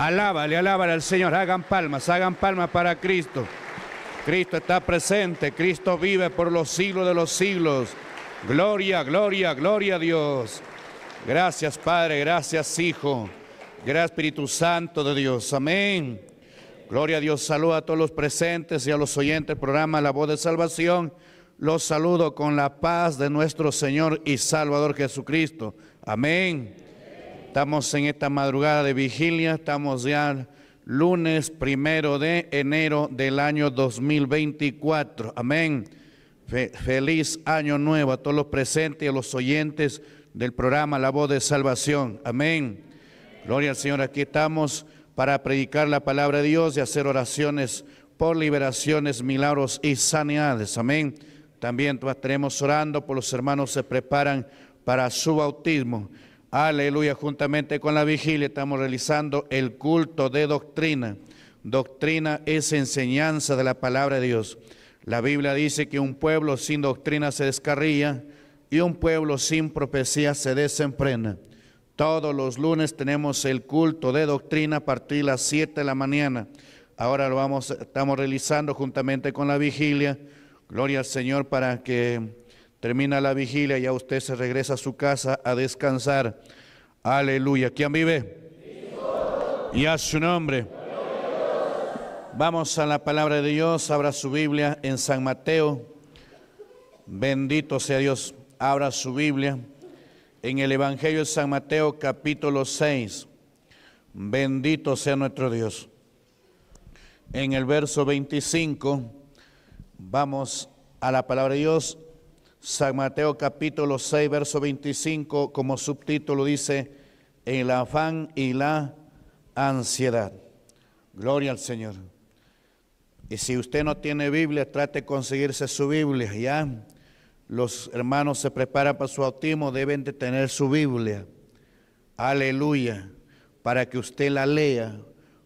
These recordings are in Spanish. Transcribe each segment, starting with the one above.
Alábale, alábale al Señor. Hagan palmas, hagan palmas para Cristo. Cristo está presente, Cristo vive por los siglos de los siglos. Gloria, gloria, gloria a Dios. Gracias Padre, gracias Hijo, gracias Espíritu Santo de Dios. Amén. Gloria a Dios. Saludo a todos los presentes y a los oyentes del programa La Voz de Salvación. Los saludo con la paz de nuestro Señor y Salvador Jesucristo. Amén. Estamos en esta madrugada de vigilia, estamos ya lunes primero de enero del año 2024. Amén. feliz año nuevo a todos los presentes y a los oyentes del programa La Voz de Salvación. Amén. Gloria al Señor, aquí estamos para predicar la palabra de Dios y hacer oraciones por liberaciones, milagros y sanidades. Amén. También estaremos orando por los hermanos que se preparan para su bautismo. Aleluya, juntamente con la vigilia estamos realizando el culto de doctrina. Doctrina es enseñanza de la palabra de Dios. La Biblia dice que un pueblo sin doctrina se descarrilla y un pueblo sin profecía se desenfrena. Todos los lunes tenemos el culto de doctrina a partir de las 7 de la mañana. Ahora lo vamos, estamos realizando juntamente con la vigilia. Gloria al Señor para que termina la vigilia y ya usted se regresa a su casa a descansar. Aleluya. ¿Quién vive? Y a su nombre. Vamos a la palabra de Dios. Abra su Biblia en San Mateo. Bendito sea Dios. Abra su Biblia en el Evangelio de San Mateo capítulo 6. Bendito sea nuestro Dios. En el verso 25 vamos a la palabra de Dios San Mateo capítulo 6, verso 25, como subtítulo dice, En el afán y la ansiedad. Gloria al Señor. Y si usted no tiene Biblia, trate de conseguirse su Biblia, ¿ya? Los hermanos se preparan para su autismo, deben de tener su Biblia. Aleluya. Para que usted la lea.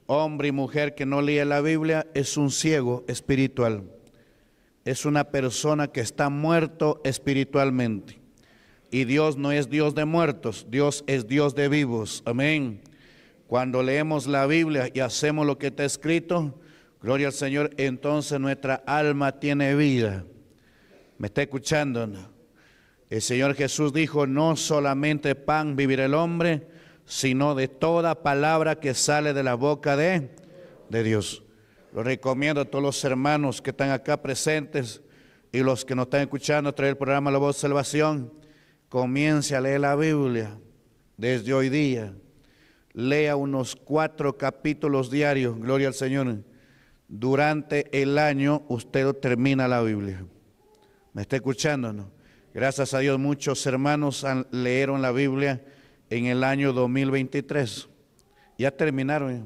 Hombre y mujer que no lee la Biblia es un ciego espiritual es una persona que está muerto espiritualmente. Y Dios no es Dios de muertos, Dios es Dios de vivos. Amén. Cuando leemos la Biblia y hacemos lo que está escrito, gloria al Señor, entonces nuestra alma tiene vida. ¿Me está escuchando? El Señor Jesús dijo, no solamente pan vivirá el hombre, sino de toda palabra que sale de la boca de, de Dios. Lo recomiendo a todos los hermanos que están acá presentes y los que nos están escuchando a través del programa La Voz de Salvación. Comience a leer la Biblia desde hoy día. Lea unos cuatro capítulos diarios, gloria al Señor. Durante el año usted termina la Biblia. ¿Me está escuchando? No? Gracias a Dios muchos hermanos leyeron la Biblia en el año 2023. Ya terminaron. ¿eh?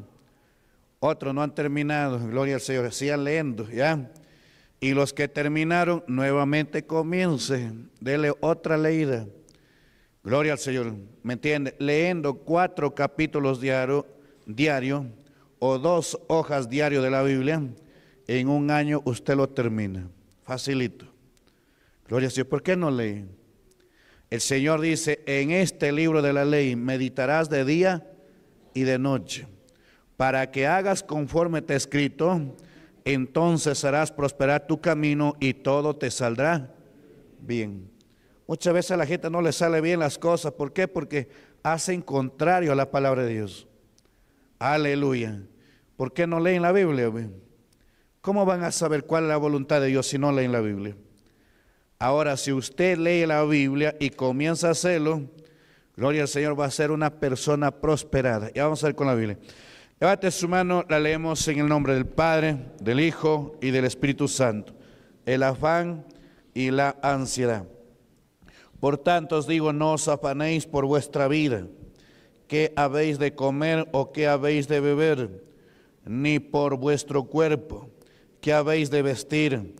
otros no han terminado, gloria al Señor, sigan leyendo, ¿ya? Y los que terminaron, nuevamente comiencen, dele otra leída. Gloria al Señor, ¿me entiende? Leyendo cuatro capítulos diario, o dos hojas diario de la Biblia, en un año usted lo termina. Facilito. Gloria al Señor, ¿por qué no lee? El Señor dice, en este libro de la ley meditarás de día y de noche para que hagas conforme te escrito, entonces harás prosperar tu camino y todo te saldrá bien. Muchas veces a la gente no le sale bien las cosas. ¿Por qué? Porque hacen contrario a la palabra de Dios. Aleluya. ¿Por qué no leen la Biblia? ¿Cómo van a saber cuál es la voluntad de Dios si no leen la Biblia? Ahora, si usted lee la Biblia y comienza a hacerlo, gloria al Señor, va a ser una persona prosperada. Ya vamos a ver con la Biblia. Levante su mano, la leemos en el nombre del Padre, del Hijo y del Espíritu Santo. El afán y la ansiedad. Por tanto os digo, no os afanéis por vuestra vida, qué habéis de comer o qué habéis de beber, ni por vuestro cuerpo, qué habéis de vestir.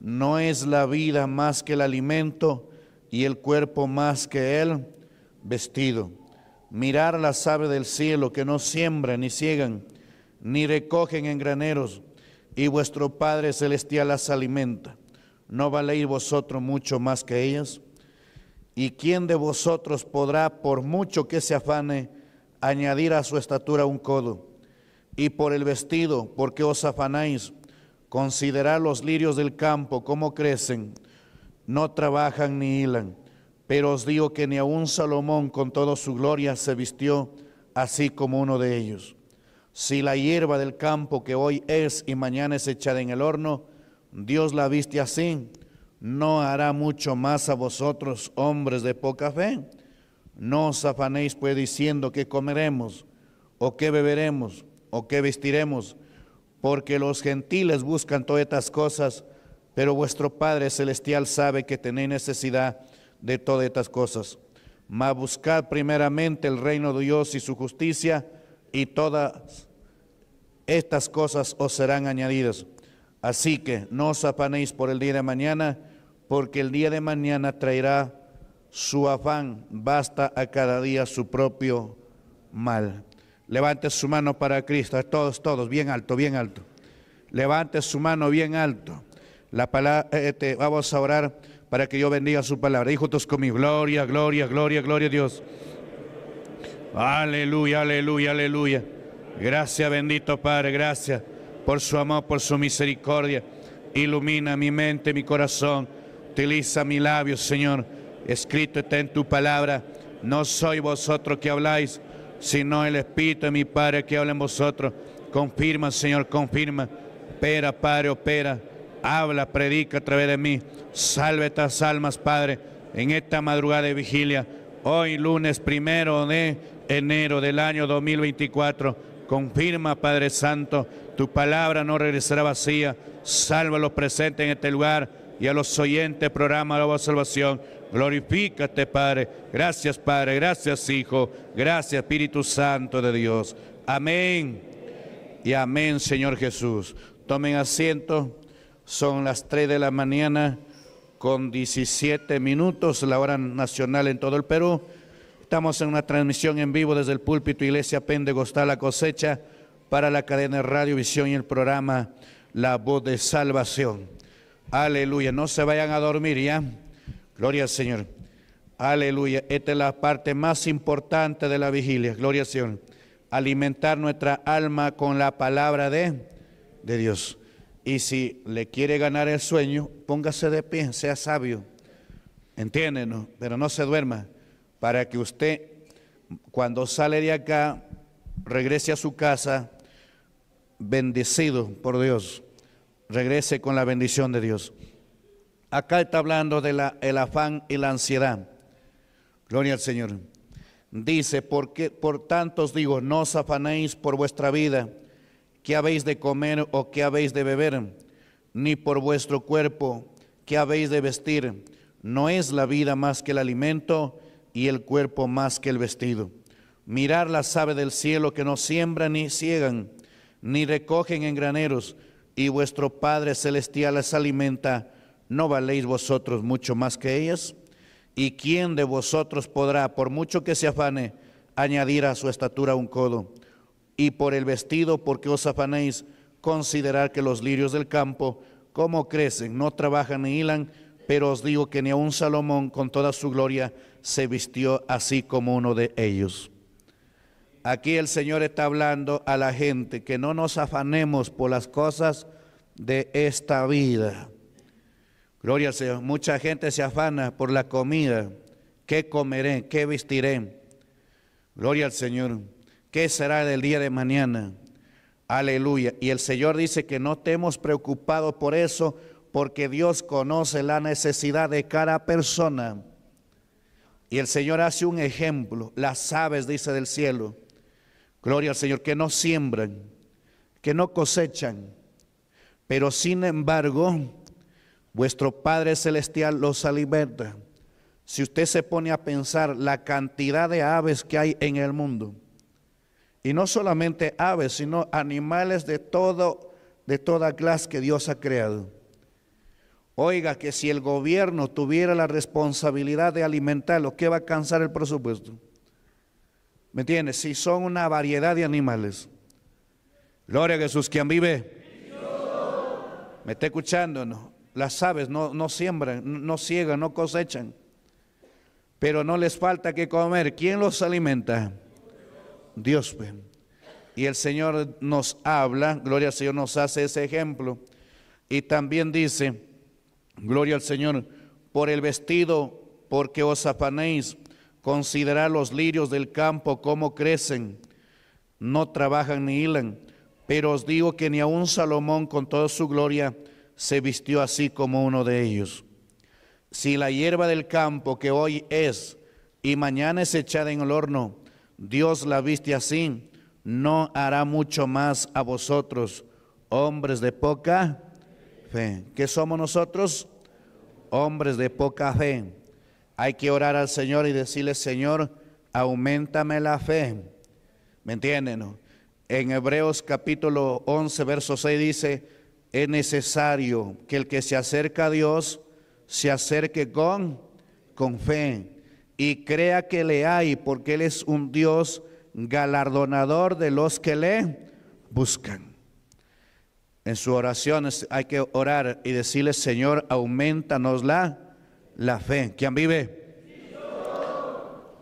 No es la vida más que el alimento y el cuerpo más que el vestido mirar las aves del cielo que no siembran ni ciegan, ni recogen en graneros, y vuestro Padre Celestial las alimenta. ¿No valeis vosotros mucho más que ellas? ¿Y quién de vosotros podrá, por mucho que se afane, añadir a su estatura un codo? Y por el vestido, ¿por qué os afanáis? Considerad los lirios del campo, cómo crecen, no trabajan ni hilan. Pero os digo que ni aun Salomón con toda su gloria se vistió así como uno de ellos. Si la hierba del campo que hoy es y mañana es echada en el horno, Dios la viste así, no hará mucho más a vosotros, hombres de poca fe. No os afanéis pues diciendo que comeremos, o que beberemos, o que vestiremos, porque los gentiles buscan todas estas cosas, pero vuestro Padre Celestial sabe que tenéis necesidad de todas estas cosas. Mas buscad primeramente el reino de Dios y su justicia, y todas estas cosas os serán añadidas. Así que no os afanéis por el día de mañana, porque el día de mañana traerá su afán, basta a cada día su propio mal. Levante su mano para Cristo, todos, todos, bien alto, bien alto. Levante su mano bien alto. La palabra, este, vamos a orar para que yo bendiga su palabra. Dijo con mi, gloria, gloria, gloria, gloria a Dios. Aleluya, aleluya, aleluya. Gracias, bendito Padre, gracias por su amor, por su misericordia. Ilumina mi mente, mi corazón. Utiliza mi labios, Señor. Escrito está en tu palabra. No soy vosotros que habláis, sino el Espíritu de mi Padre que habla en vosotros. Confirma, Señor, confirma. Opera, Padre, opera habla, predica a través de mí. Salve estas almas, Padre, en esta madrugada de vigilia, hoy lunes primero de enero del año 2024. Confirma, Padre Santo, tu palabra no regresará vacía. Salva a los presentes en este lugar y a los oyentes, programa la salvación. Glorifícate, Padre. Gracias, Padre. Gracias, Hijo. Gracias, Espíritu Santo de Dios. Amén. Y amén, Señor Jesús. Tomen asiento. Son las 3 de la mañana con 17 minutos, la hora nacional en todo el Perú. Estamos en una transmisión en vivo desde el púlpito Iglesia Pentecostal La Cosecha para la cadena Radio Visión y el programa La Voz de Salvación. Aleluya, no se vayan a dormir ya. Gloria al Señor. Aleluya, esta es la parte más importante de la vigilia. Gloria al Señor. Alimentar nuestra alma con la palabra de, de Dios. Y si le quiere ganar el sueño, póngase de pie, sea sabio. Entiéndenos, pero no se duerma. Para que usted, cuando sale de acá, regrese a su casa bendecido por Dios. Regrese con la bendición de Dios. Acá está hablando del el afán y la ansiedad. Gloria al Señor. Dice, porque por tantos digo, no os afanéis por vuestra vida qué habéis de comer o qué habéis de beber, ni por vuestro cuerpo, qué habéis de vestir. No es la vida más que el alimento y el cuerpo más que el vestido. Mirar las aves del cielo que no siembran ni ciegan, ni recogen en graneros, y vuestro Padre Celestial las alimenta. ¿No valéis vosotros mucho más que ellas? ¿Y quién de vosotros podrá, por mucho que se afane, añadir a su estatura un codo? y por el vestido, porque os afanéis, considerar que los lirios del campo, como crecen, no trabajan ni hilan, pero os digo que ni aun Salomón con toda su gloria se vistió así como uno de ellos. Aquí el Señor está hablando a la gente que no nos afanemos por las cosas de esta vida. Gloria al Señor. Mucha gente se afana por la comida. ¿Qué comeré? ¿Qué vestiré? Gloria al Señor. ¿Qué será del día de mañana? Aleluya. Y el Señor dice que no te hemos preocupado por eso, porque Dios conoce la necesidad de cada persona. Y el Señor hace un ejemplo. Las aves, dice del cielo, gloria al Señor, que no siembran, que no cosechan. Pero sin embargo, vuestro Padre Celestial los alimenta. Si usted se pone a pensar la cantidad de aves que hay en el mundo, y no solamente aves, sino animales de, todo, de toda clase que Dios ha creado. Oiga, que si el gobierno tuviera la responsabilidad de alimentarlos, ¿qué va a alcanzar el presupuesto? ¿Me entiendes? Si son una variedad de animales. Gloria a Jesús, quien vive? ¿Me está escuchando? No? Las aves no, no siembran, no ciegan, no cosechan. Pero no les falta que comer. ¿Quién los alimenta? Dios. Pues. Y el Señor nos habla, gloria al Señor nos hace ese ejemplo. Y también dice, gloria al Señor, por el vestido, porque os afanéis, considerad los lirios del campo, cómo crecen, no trabajan ni hilan. Pero os digo que ni aun Salomón con toda su gloria se vistió así como uno de ellos. Si la hierba del campo que hoy es y mañana es echada en el horno, Dios la viste así, no hará mucho más a vosotros, hombres de poca fe. ¿Qué somos nosotros? Hombres de poca fe. Hay que orar al Señor y decirle, Señor, aumentame la fe. ¿Me entienden? En Hebreos capítulo 11, verso 6 dice, es necesario que el que se acerca a Dios se acerque con, con fe y crea que le hay, porque Él es un Dios galardonador de los que le buscan. En su oración hay que orar y decirle, Señor, aumentanos la, la fe. ¿Quién vive?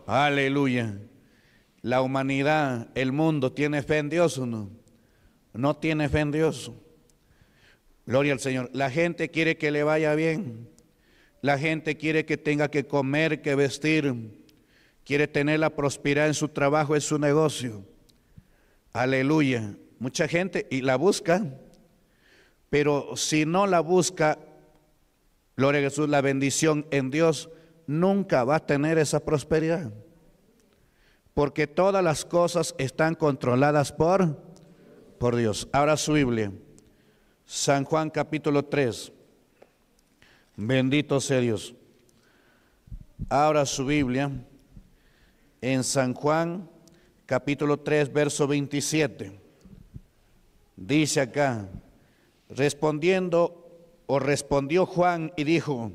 Aleluya. La humanidad, el mundo, ¿tiene fe en Dios o no? No tiene fe en Dios. Gloria al Señor. La gente quiere que le vaya bien. La gente quiere que tenga que comer, que vestir, quiere tener la prosperidad en su trabajo, en su negocio. Aleluya. Mucha gente y la busca, pero si no la busca, gloria a Jesús, la bendición en Dios nunca va a tener esa prosperidad. Porque todas las cosas están controladas por, por Dios. Ahora su Biblia. San Juan capítulo 3. Bendito sea Dios. Abra su Biblia en San Juan, capítulo 3, verso 27. Dice acá, respondiendo o respondió Juan y dijo,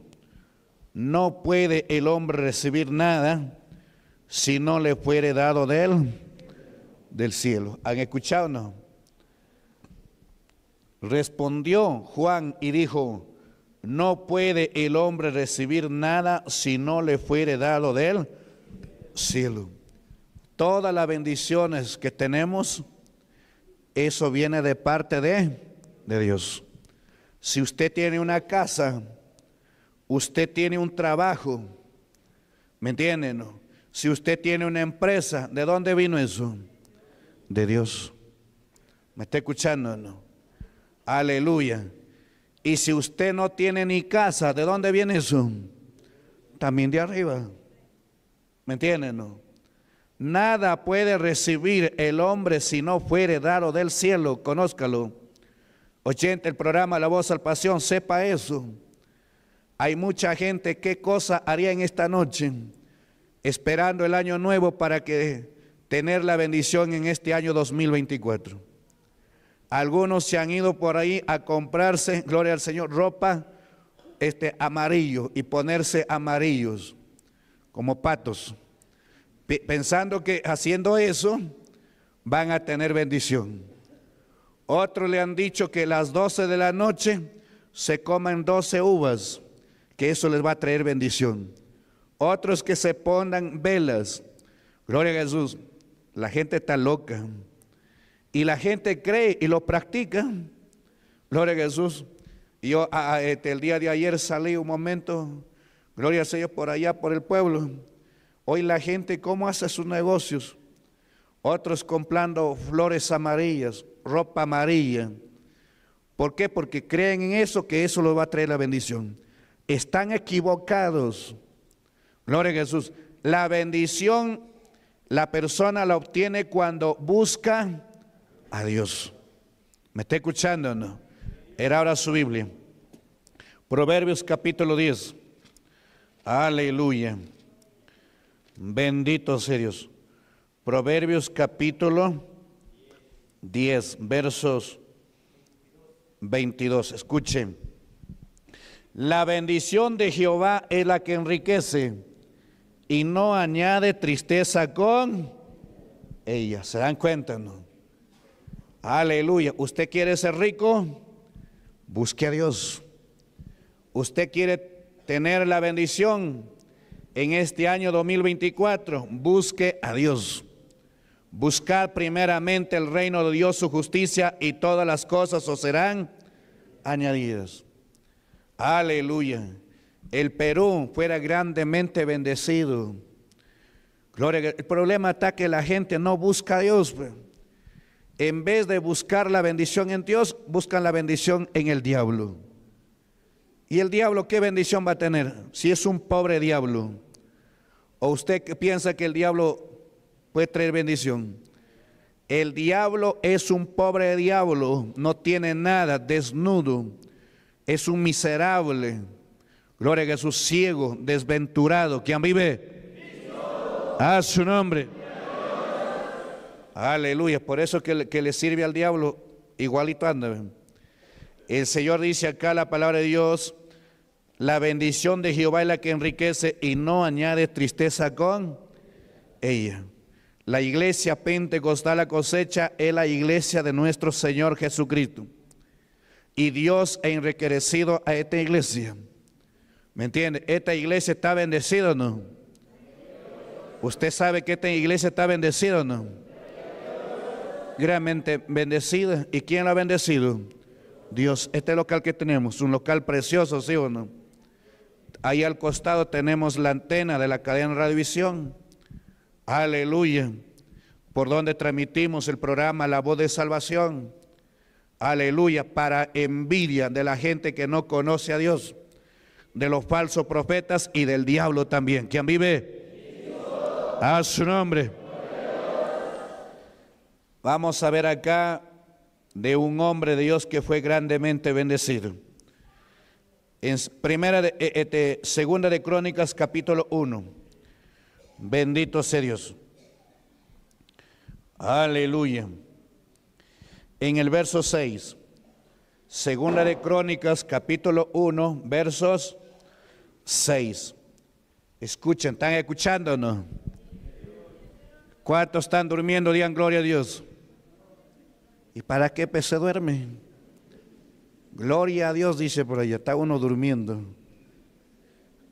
no puede el hombre recibir nada si no le fuere dado de él, del cielo. ¿Han escuchado no? Respondió Juan y dijo, no puede el hombre recibir nada si no le fuere dado del cielo. Todas las bendiciones que tenemos, eso viene de parte de, de Dios. Si usted tiene una casa, usted tiene un trabajo, ¿me entienden? Si usted tiene una empresa, ¿de dónde vino eso? De Dios. ¿Me está escuchando? No? Aleluya. Y si usted no tiene ni casa, ¿de dónde viene eso? También de arriba. ¿Me entienden? No? Nada puede recibir el hombre si no fuere dado del cielo, conózcalo. Oyente, el programa La Voz al Pasión, sepa eso. Hay mucha gente, ¿qué cosa haría en esta noche? Esperando el año nuevo para que tener la bendición en este año 2024. Algunos se han ido por ahí a comprarse, gloria al Señor, ropa este, amarillo y ponerse amarillos como patos, pensando que haciendo eso van a tener bendición. Otros le han dicho que a las 12 de la noche se coman 12 uvas, que eso les va a traer bendición. Otros que se pongan velas. Gloria a Jesús. La gente está loca y la gente cree y lo practica. Gloria a Jesús. Yo este, el día de ayer salí un momento, gloria a Dios, por allá, por el pueblo. Hoy la gente, ¿cómo hace sus negocios? Otros comprando flores amarillas, ropa amarilla. ¿Por qué? Porque creen en eso, que eso lo va a traer la bendición. Están equivocados. Gloria a Jesús. La bendición la persona la obtiene cuando busca Adiós, ¿Me está escuchando no? Era ahora su Biblia. Proverbios capítulo 10. Aleluya. Bendito sea Dios. Proverbios capítulo 10, versos 22. Escuchen. La bendición de Jehová es la que enriquece y no añade tristeza con ella. ¿Se dan cuenta? No? Aleluya. ¿Usted quiere ser rico? Busque a Dios. ¿Usted quiere tener la bendición en este año 2024? Busque a Dios. Buscar primeramente el reino de Dios, su justicia y todas las cosas os serán añadidas. Aleluya. El Perú fuera grandemente bendecido. Gloria. El problema está que la gente no busca a Dios. Pues en vez de buscar la bendición en Dios, buscan la bendición en el diablo. ¿Y el diablo qué bendición va a tener si es un pobre diablo? ¿O usted piensa que el diablo puede traer bendición? El diablo es un pobre diablo, no tiene nada, desnudo, es un miserable, gloria a Jesús, ciego, desventurado, quien vive a su nombre. Aleluya. Por eso que, le, sirve al diablo igualito anda. El Señor dice acá la palabra de Dios, la bendición de Jehová es la que enriquece y no añade tristeza con ella. La iglesia pentecostal, la cosecha, es la iglesia de nuestro Señor Jesucristo. Y Dios ha enriquecido a esta iglesia. ¿Me entiende? ¿Esta iglesia está bendecida o no? ¿Usted sabe que esta iglesia está bendecida o no? grandemente bendecida. ¿Y quién la ha bendecido? Dios. Este local que tenemos, un local precioso, ¿sí o no? Ahí al costado tenemos la antena de la cadena de Radiovisión. Aleluya. Por donde transmitimos el programa La Voz de Salvación. Aleluya. Para envidia de la gente que no conoce a Dios. De los falsos profetas y del diablo también. ¿Quién vive? A su nombre. Vamos a ver acá de un hombre de Dios que fue grandemente bendecido. En primera de, eh, este, segunda de Crónicas capítulo 1. Bendito sea Dios. Aleluya. En el verso 6. Segunda de Crónicas capítulo 1, versos 6. Escuchen, ¿están escuchando no? ¿Cuántos están durmiendo? Digan gloria a Dios. ¿Y para qué pese se duerme? Gloria a Dios, dice por allá, está uno durmiendo.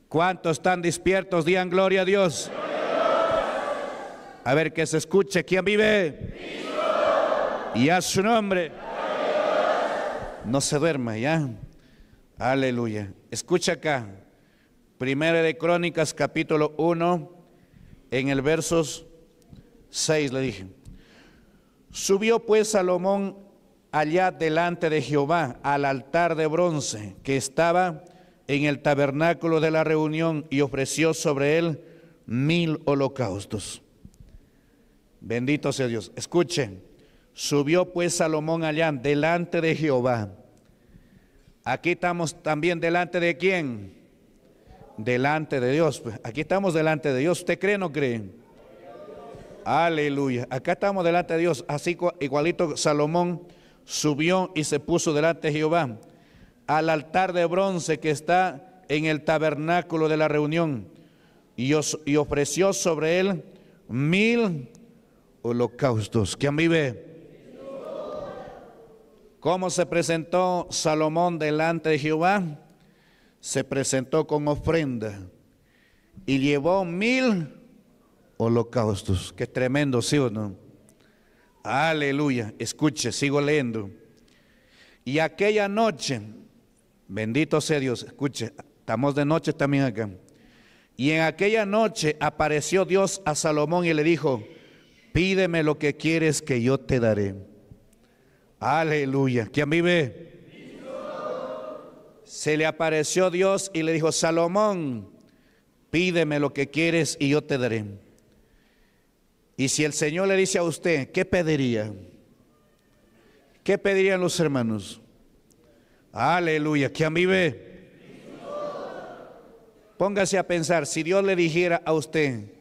¿Cuántos están despiertos? Digan gloria a Dios. A ver que se escuche quién vive. Y a su nombre. No se duerma ya. Aleluya. Escucha acá. Primera de Crónicas capítulo 1 en el versos 6 le dije. Subió pues Salomón allá delante de Jehová al altar de bronce que estaba en el tabernáculo de la reunión y ofreció sobre él mil holocaustos. Bendito sea Dios. Escuchen, subió pues Salomón allá delante de Jehová. Aquí estamos también delante de quién? Delante de Dios. Pues. Aquí estamos delante de Dios. ¿Usted cree o no cree? Aleluya. Acá estamos delante de Dios, así igualito Salomón subió y se puso delante de Jehová al altar de bronce que está en el tabernáculo de la reunión y, ofreció sobre él mil holocaustos. ¿Quién vive? ¿Cómo se presentó Salomón delante de Jehová? Se presentó con ofrenda y llevó mil holocaustos. que tremendo, ¿sí o no? Aleluya. Escuche, sigo leyendo. Y aquella noche, bendito sea Dios, escuche, estamos de noche también acá. Y en aquella noche apareció Dios a Salomón y le dijo, pídeme lo que quieres que yo te daré. Aleluya. ¿Quién vive? Se le apareció Dios y le dijo, Salomón, pídeme lo que quieres y yo te daré. Y si el Señor le dice a usted, ¿qué pediría? ¿Qué pedirían los hermanos? Aleluya, a mí ve. Póngase a pensar, si Dios le dijera a usted,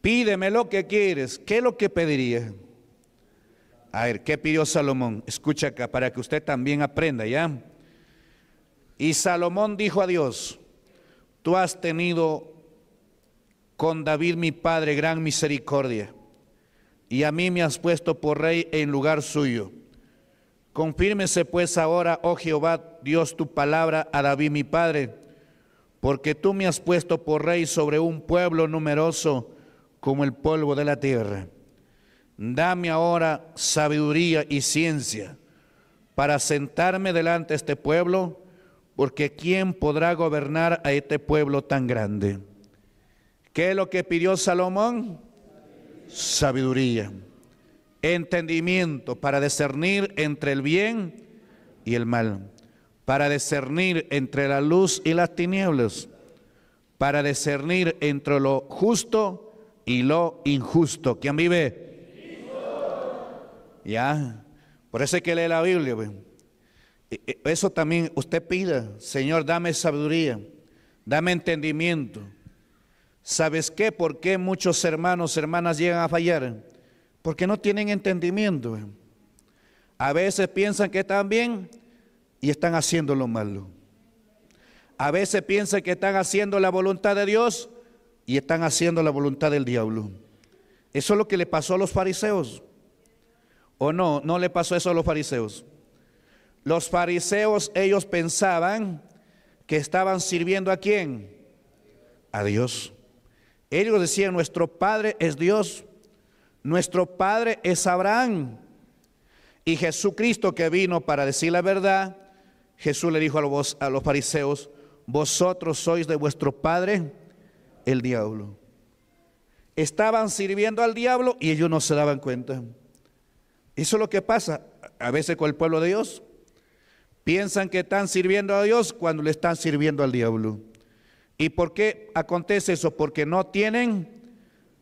pídeme lo que quieres, ¿qué es lo que pediría? A ver, ¿qué pidió Salomón? Escucha acá, para que usted también aprenda, ¿ya? Y Salomón dijo a Dios, tú has tenido con David mi padre gran misericordia, y a mí me has puesto por rey en lugar suyo. Confírmese pues ahora, oh Jehová, Dios, tu palabra a David mi padre, porque tú me has puesto por rey sobre un pueblo numeroso como el polvo de la tierra. Dame ahora sabiduría y ciencia para sentarme delante de este pueblo, porque ¿quién podrá gobernar a este pueblo tan grande? ¿Qué es lo que pidió Salomón? Sabiduría, entendimiento para discernir entre el bien y el mal, para discernir entre la luz y las tinieblas, para discernir entre lo justo y lo injusto. ¿Quién vive? Ya, por eso hay que lee la Biblia. Pues. E, e, eso también usted pida, Señor, dame sabiduría, dame entendimiento ¿Sabes qué? ¿Por qué muchos hermanos, hermanas llegan a fallar? Porque no tienen entendimiento. A veces piensan que están bien y están haciendo lo malo. A veces piensan que están haciendo la voluntad de Dios y están haciendo la voluntad del diablo. Eso es lo que le pasó a los fariseos. ¿O no? No le pasó eso a los fariseos. Los fariseos, ellos pensaban que estaban sirviendo a quién? A Dios. Ellos decían, nuestro Padre es Dios, nuestro Padre es Abraham. Y Jesucristo que vino para decir la verdad, Jesús le dijo a los, a los fariseos, vosotros sois de vuestro Padre el diablo. Estaban sirviendo al diablo y ellos no se daban cuenta. Eso es lo que pasa a veces con el pueblo de Dios. Piensan que están sirviendo a Dios cuando le están sirviendo al diablo. ¿Y por qué acontece eso? Porque no tienen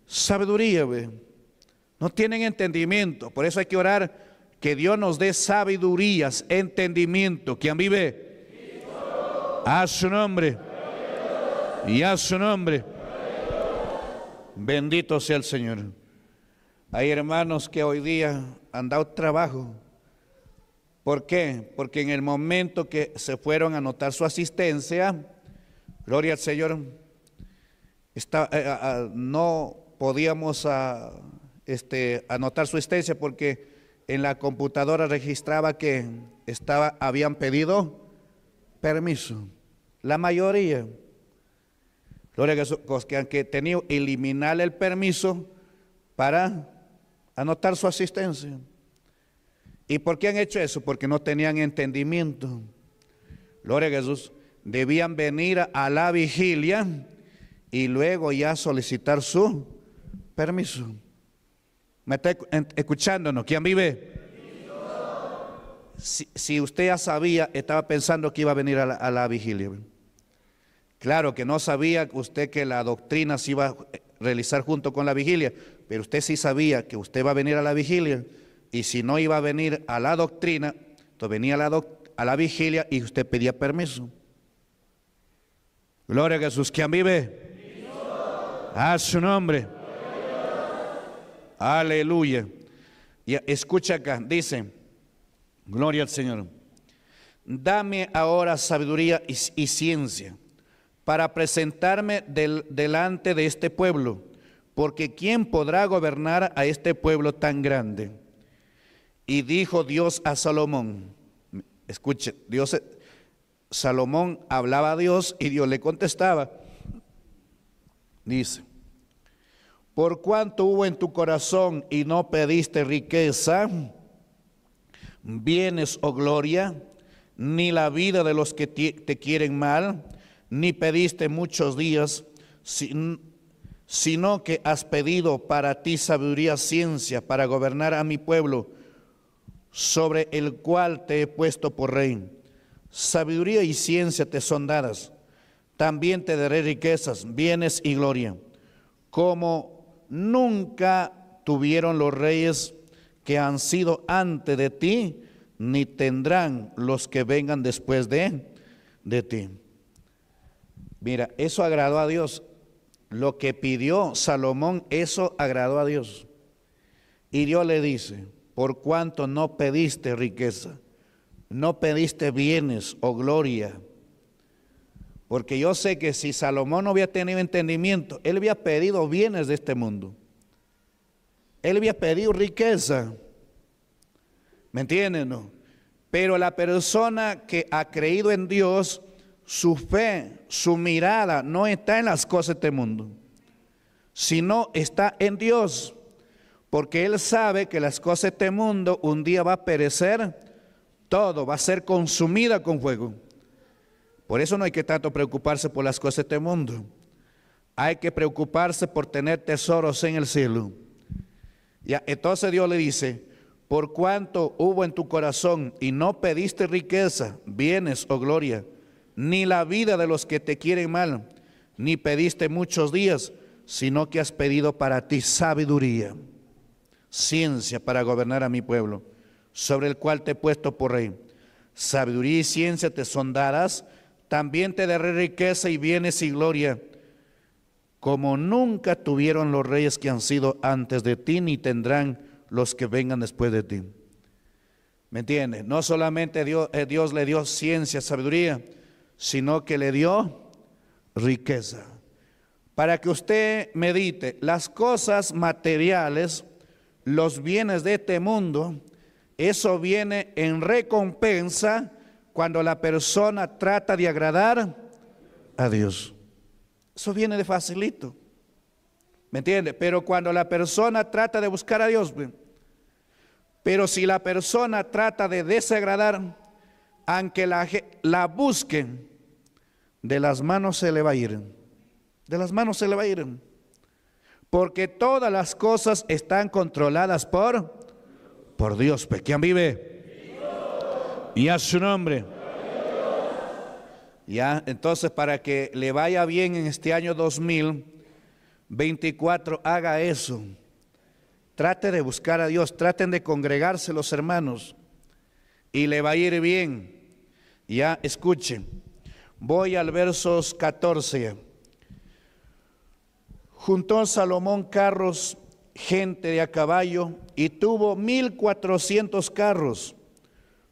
sabiduría, no tienen entendimiento. Por eso hay que orar que Dios nos dé sabidurías, entendimiento. ¿Quién vive? A su nombre. Y a su nombre. Bendito sea el Señor. Hay hermanos que hoy día han dado trabajo. ¿Por qué? Porque en el momento que se fueron a anotar su asistencia, Gloria al Señor. Eh, no podíamos ah, este, anotar su asistencia porque en la computadora registraba que habían pedido permiso. La mayoría. Gloria a Jesús, pues, que han tenido eliminar el permiso para anotar su asistencia. ¿Y por qué han hecho eso? Porque no tenían entendimiento. Gloria a Jesús debían venir a la vigilia y luego ya solicitar su permiso. ¿Me está escuchándonos? ¿Quién vive? Si, usted ya sabía, estaba pensando que iba a venir a la, vigilia. Claro que no sabía usted que la doctrina se iba a realizar junto con la vigilia, pero usted sí sabía que usted va a venir a la vigilia y si no iba a venir a la doctrina, entonces venía a la, a la vigilia y usted pedía permiso. Gloria a Jesús. ¿Quién vive? A su nombre. Aleluya. Y escucha acá, dice, gloria al Señor. Dame ahora sabiduría y, ciencia para presentarme delante de este pueblo, porque ¿quién podrá gobernar a este pueblo tan grande? Y dijo Dios a Salomón, escuche, Dios Salomón hablaba a Dios y Dios le contestaba. Dice, por cuanto hubo en tu corazón y no pediste riqueza, bienes o gloria, ni la vida de los que te quieren mal, ni pediste muchos días, sino que has pedido para ti sabiduría, ciencia, para gobernar a mi pueblo, sobre el cual te he puesto por rey. Sabiduría y ciencia te son dadas. También te daré riquezas, bienes y gloria, como nunca tuvieron los reyes que han sido antes de ti, ni tendrán los que vengan después de, de ti. Mira, eso agradó a Dios. Lo que pidió Salomón, eso agradó a Dios. Y Dios le dice, por cuanto no pediste riqueza, no pediste bienes o gloria. Porque yo sé que si Salomón no hubiera tenido entendimiento, él había pedido bienes de este mundo. Él había pedido riqueza. ¿Me entienden? Pero la persona que ha creído en Dios, su fe, su mirada no está en las cosas de este mundo, sino está en Dios. Porque él sabe que las cosas de este mundo un día va a perecer todo va a ser consumida con fuego. Por eso no hay que tanto preocuparse por las cosas de este mundo. Hay que preocuparse por tener tesoros en el cielo. Y entonces Dios le dice, por cuanto hubo en tu corazón y no pediste riqueza, bienes o gloria, ni la vida de los que te quieren mal, ni pediste muchos días, sino que has pedido para ti sabiduría, ciencia para gobernar a mi pueblo sobre el cual te he puesto por rey. Sabiduría y ciencia te son dadas, también te daré riqueza y bienes y gloria, como nunca tuvieron los reyes que han sido antes de ti, ni tendrán los que vengan después de ti. ¿Me entiendes? No solamente Dios, eh, Dios le dio ciencia, sabiduría, sino que le dio riqueza. Para que usted medite, las cosas materiales, los bienes de este mundo, eso viene en recompensa cuando la persona trata de agradar a Dios. Eso viene de facilito. ¿Me entiende? Pero cuando la persona trata de buscar a Dios, pero si la persona trata de desagradar, aunque la, la busquen, de las manos se le va a ir. De las manos se le va a ir. Porque todas las cosas están controladas por por Dios. Pues, ¿Quién vive? Y a su nombre. Ya, entonces para que le vaya bien en este año 2024, haga eso. Trate de buscar a Dios, traten de congregarse los hermanos y le va a ir bien. Ya escuchen, voy al versos 14. Juntó Salomón carros gente de a caballo y tuvo mil cuatrocientos carros,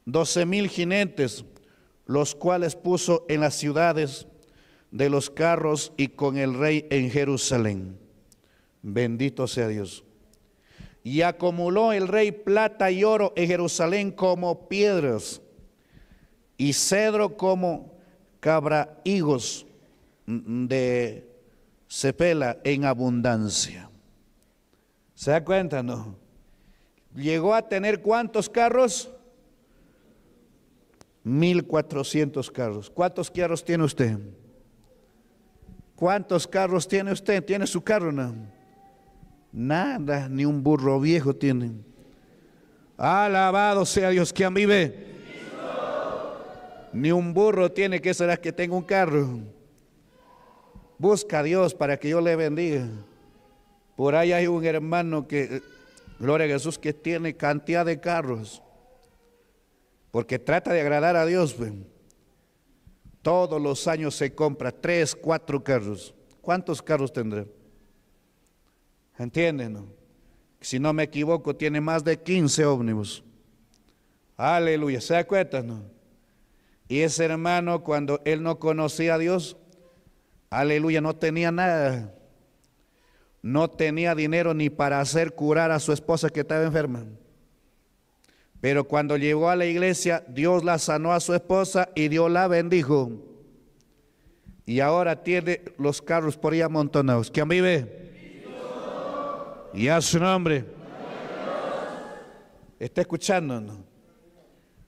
doce mil jinetes, los cuales puso en las ciudades de los carros y con el rey en Jerusalén. Bendito sea Dios. Y acumuló el rey plata y oro en Jerusalén como piedras y cedro como cabra higos de cepela en abundancia. ¿Se da cuenta, no? Llegó a tener cuántos carros? 1400 carros. ¿Cuántos carros tiene usted? ¿Cuántos carros tiene usted? ¿Tiene su carro? No? Nada, ni un burro viejo tiene. Alabado sea Dios, quien vive. Ni un burro tiene, que será que tenga un carro? Busca a Dios para que yo le bendiga. Por ahí hay un hermano que, eh, gloria a Jesús, que tiene cantidad de carros, porque trata de agradar a Dios. Pues. Todos los años se compra tres, cuatro carros. ¿Cuántos carros tendrá? ¿Entienden? Si no me equivoco, tiene más de 15 ómnibus. Aleluya, ¿se acuerdan? Y ese hermano, cuando él no conocía a Dios, aleluya, no tenía nada no tenía dinero ni para hacer curar a su esposa que estaba enferma. Pero cuando llegó a la iglesia, Dios la sanó a su esposa y Dios la bendijo. Y ahora tiene los carros por ahí amontonados. ¿Quién vive? Y a su nombre. ¿Está escuchando?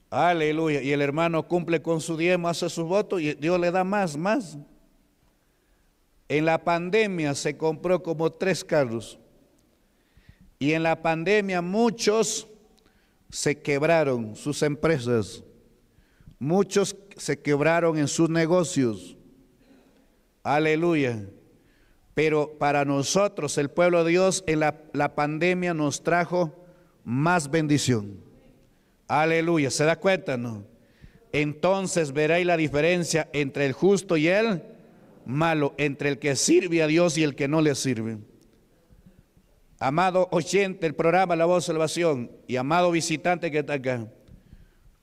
Aleluya. Y el hermano cumple con su diezmo, hace su voto y Dios le da más, más. En la pandemia se compró como tres carros. Y en la pandemia muchos se quebraron sus empresas. Muchos se quebraron en sus negocios. Aleluya. Pero para nosotros, el pueblo de Dios, en la, pandemia nos trajo más bendición. Aleluya. ¿Se da cuenta, no? Entonces veréis la diferencia entre el justo y el malo entre el que sirve a Dios y el que no le sirve. Amado oyente, el programa La Voz de Salvación y amado visitante que está acá,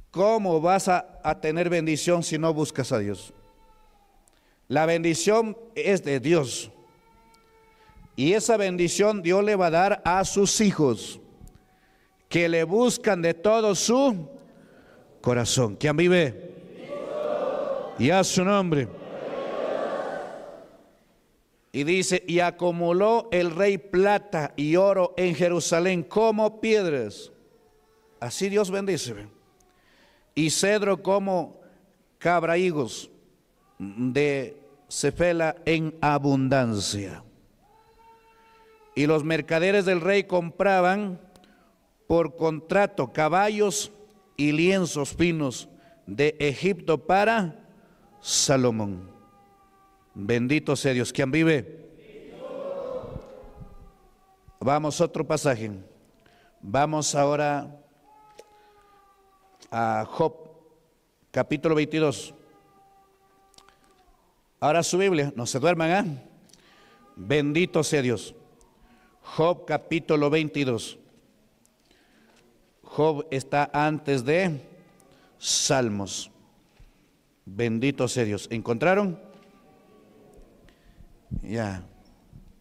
¿cómo vas a, a tener bendición si no buscas a Dios? La bendición es de Dios. Y esa bendición Dios le va a dar a sus hijos que le buscan de todo su corazón. ¿Quién vive? Y a su nombre. Y dice, y acumuló el rey plata y oro en Jerusalén como piedras. Así Dios bendice. Y cedro como cabraigos de Cefela en abundancia. Y los mercaderes del rey compraban por contrato caballos y lienzos finos de Egipto para Salomón. Bendito sea Dios. ¿Quién vive? Vamos a otro pasaje. Vamos ahora a Job, capítulo 22. Ahora su Biblia, no se duerman, Ah Bendito sea Dios. Job capítulo 22. Job está antes de Salmos. Bendito sea Dios. ¿Encontraron? Ya.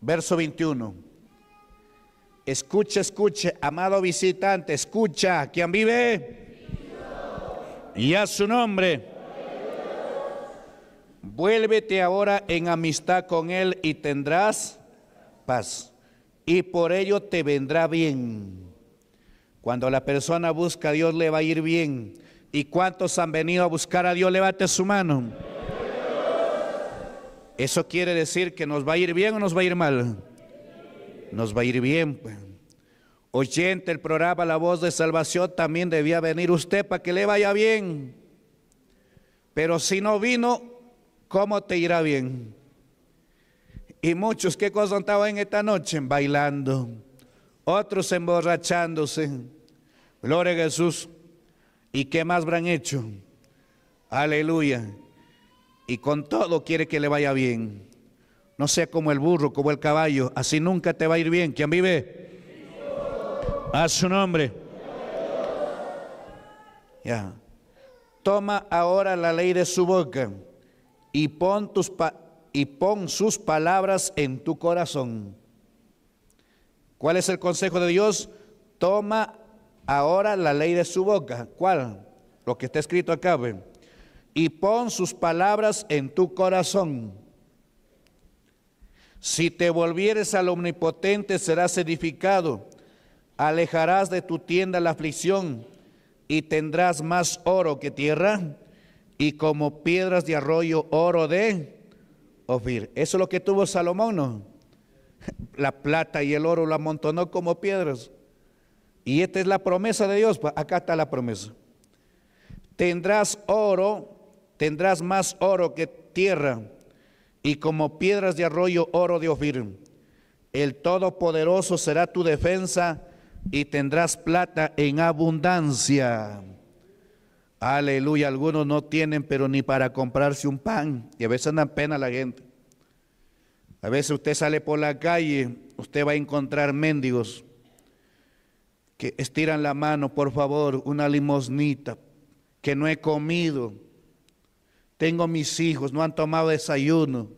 Verso 21. Escucha, escuche, amado visitante, escucha, ¿quién vive? Y a su nombre. Vuélvete ahora en amistad con Él y tendrás paz. Y por ello te vendrá bien. Cuando la persona busca a Dios le va a ir bien. ¿Y cuántos han venido a buscar a Dios? Levante su mano. Eso quiere decir que nos va a ir bien o nos va a ir mal. Nos va a ir bien. Pues. Oyente el programa La Voz de Salvación, también debía venir usted para que le vaya bien. Pero si no vino, ¿cómo te irá bien? Y muchos, ¿qué cosa en esta noche? Bailando. Otros emborrachándose. Gloria a Jesús. ¿Y qué más habrán hecho? Aleluya y con todo quiere que le vaya bien. No sea como el burro, como el caballo, así nunca te va a ir bien. ¿Quién vive? A su nombre. Ya. Toma ahora la ley de su boca y pon, tus y pon sus palabras en tu corazón. ¿Cuál es el consejo de Dios? Toma ahora la ley de su boca. ¿Cuál? Lo que está escrito acá y pon sus palabras en tu corazón. Si te volvieres al omnipotente serás edificado, alejarás de tu tienda la aflicción y tendrás más oro que tierra y como piedras de arroyo oro de Ofir. Eso es lo que tuvo Salomón, ¿no? La plata y el oro lo amontonó como piedras. Y esta es la promesa de Dios. Acá está la promesa. Tendrás oro Tendrás más oro que tierra y como piedras de arroyo oro de Ofir. El Todopoderoso será tu defensa y tendrás plata en abundancia. Aleluya, algunos no tienen, pero ni para comprarse un pan. Y a veces dan pena la gente. A veces usted sale por la calle, usted va a encontrar mendigos que estiran la mano, por favor, una limosnita, que no he comido tengo mis hijos, no han tomado desayuno.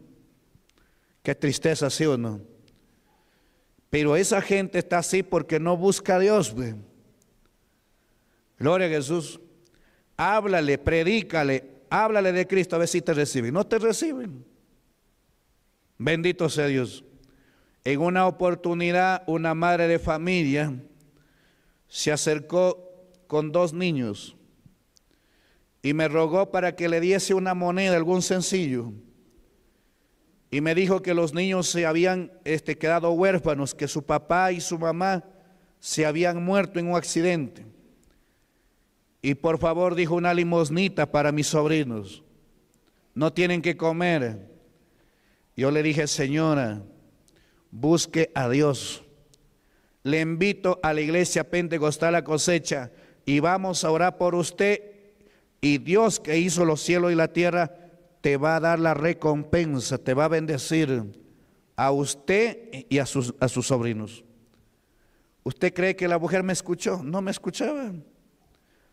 Qué tristeza, sí o no. Pero esa gente está así porque no busca a Dios. Gloria a Jesús. Háblale, predícale, háblale de Cristo a ver si te reciben. No te reciben. Bendito sea Dios. En una oportunidad, una madre de familia se acercó con dos niños y me rogó para que le diese una moneda, algún sencillo. Y me dijo que los niños se habían este, quedado huérfanos, que su papá y su mamá se habían muerto en un accidente. Y por favor dijo una limosnita para mis sobrinos. No tienen que comer. Yo le dije, señora, busque a Dios. Le invito a la iglesia pentecostal a cosecha y vamos a orar por usted y Dios que hizo los cielos y la tierra te va a dar la recompensa, te va a bendecir a usted y a sus, sobrinos. ¿Usted cree que la mujer me escuchó? No me escuchaba.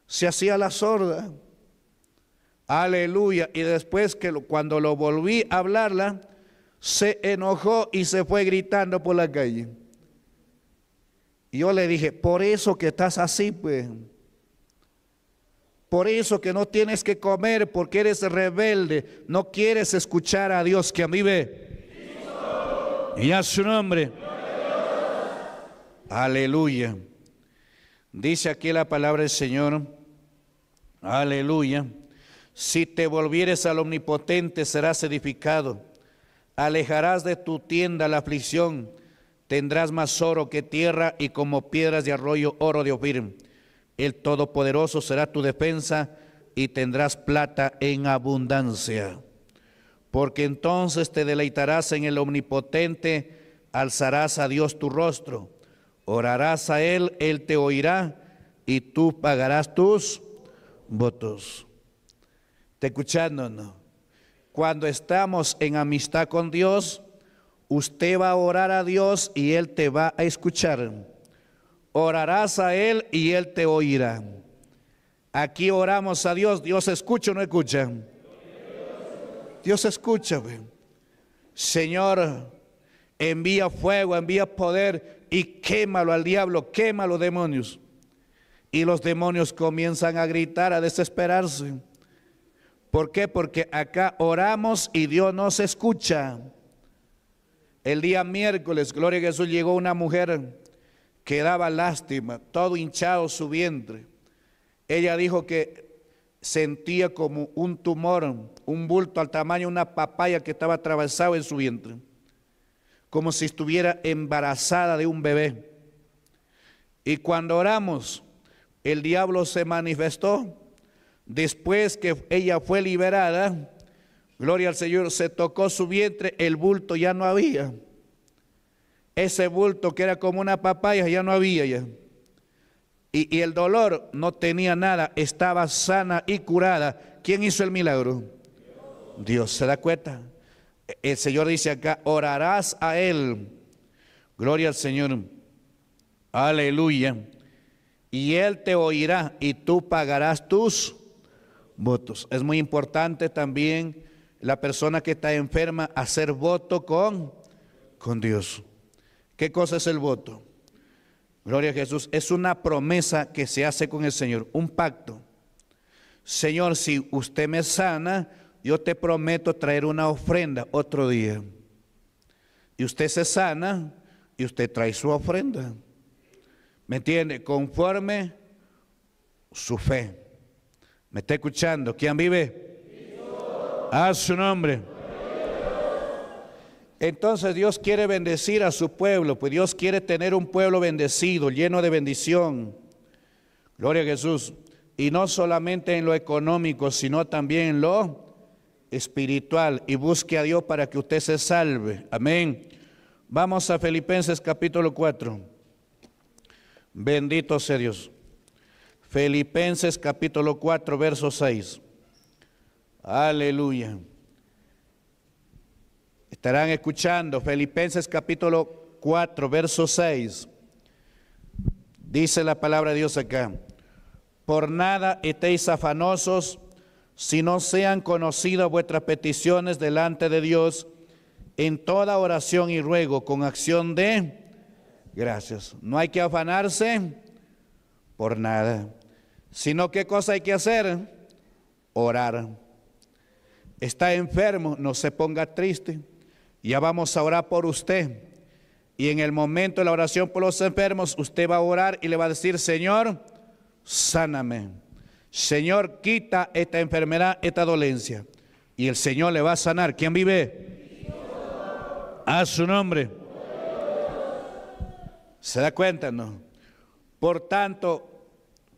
Se hacía la sorda. Aleluya. Y después que cuando lo volví a hablarla, se enojó y se fue gritando por la calle. Y yo le dije, por eso que estás así, pues. Por eso que no tienes que comer porque eres rebelde, no quieres escuchar a Dios que a Y a su nombre. Aleluya. Dice aquí la palabra del Señor. Aleluya. Si te volvieres al omnipotente serás edificado. Alejarás de tu tienda la aflicción. Tendrás más oro que tierra y como piedras de arroyo oro de Ofir el Todopoderoso será tu defensa y tendrás plata en abundancia. Porque entonces te deleitarás en el Omnipotente, alzarás a Dios tu rostro, orarás a Él, Él te oirá y tú pagarás tus votos. ¿Te no? Cuando estamos en amistad con Dios, usted va a orar a Dios y Él te va a escuchar. Orarás a Él y Él te oirá. Aquí oramos a Dios. Dios escucha o no escucha. Dios escucha. Señor, envía fuego, envía poder y quémalo al diablo, quémalo los demonios. Y los demonios comienzan a gritar, a desesperarse. ¿Por qué? Porque acá oramos y Dios nos escucha. El día miércoles, gloria a Jesús, llegó una mujer Quedaba daba lástima, todo hinchado su vientre. Ella dijo que sentía como un tumor, un bulto al tamaño de una papaya que estaba atravesado en su vientre, como si estuviera embarazada de un bebé. Y cuando oramos, el diablo se manifestó. Después que ella fue liberada, gloria al Señor, se tocó su vientre, el bulto ya no había ese bulto que era como una papaya, ya no había ya. Y, el dolor no tenía nada, estaba sana y curada. ¿Quién hizo el milagro? Dios. se da cuenta. El Señor dice acá, orarás a Él. Gloria al Señor. Aleluya. Y Él te oirá y tú pagarás tus votos. Es muy importante también la persona que está enferma hacer voto con, con Dios. ¿Qué cosa es el voto? Gloria a Jesús. Es una promesa que se hace con el Señor, un pacto. Señor, si usted me sana, yo te prometo traer una ofrenda otro día. Y usted se sana y usted trae su ofrenda. ¿Me entiende? Conforme su fe. ¿Me está escuchando? ¿Quién vive? A su nombre. Entonces Dios quiere bendecir a su pueblo, pues Dios quiere tener un pueblo bendecido, lleno de bendición. Gloria a Jesús. Y no solamente en lo económico, sino también en lo espiritual. Y busque a Dios para que usted se salve. Amén. Vamos a Filipenses capítulo 4. Bendito sea Dios. Filipenses capítulo 4, verso 6. Aleluya estarán escuchando. Filipenses capítulo 4, verso 6. Dice la palabra de Dios acá. Por nada estéis afanosos, si no sean conocidas vuestras peticiones delante de Dios en toda oración y ruego con acción de gracias. No hay que afanarse por nada, sino qué cosa hay que hacer? Orar. Está enfermo, no se ponga triste. Ya vamos a orar por usted. Y en el momento de la oración por los enfermos, usted va a orar y le va a decir, Señor, sáname. Señor, quita esta enfermedad, esta dolencia. Y el Señor le va a sanar. ¿Quién vive? A su nombre. ¿Se da cuenta? No. Por tanto,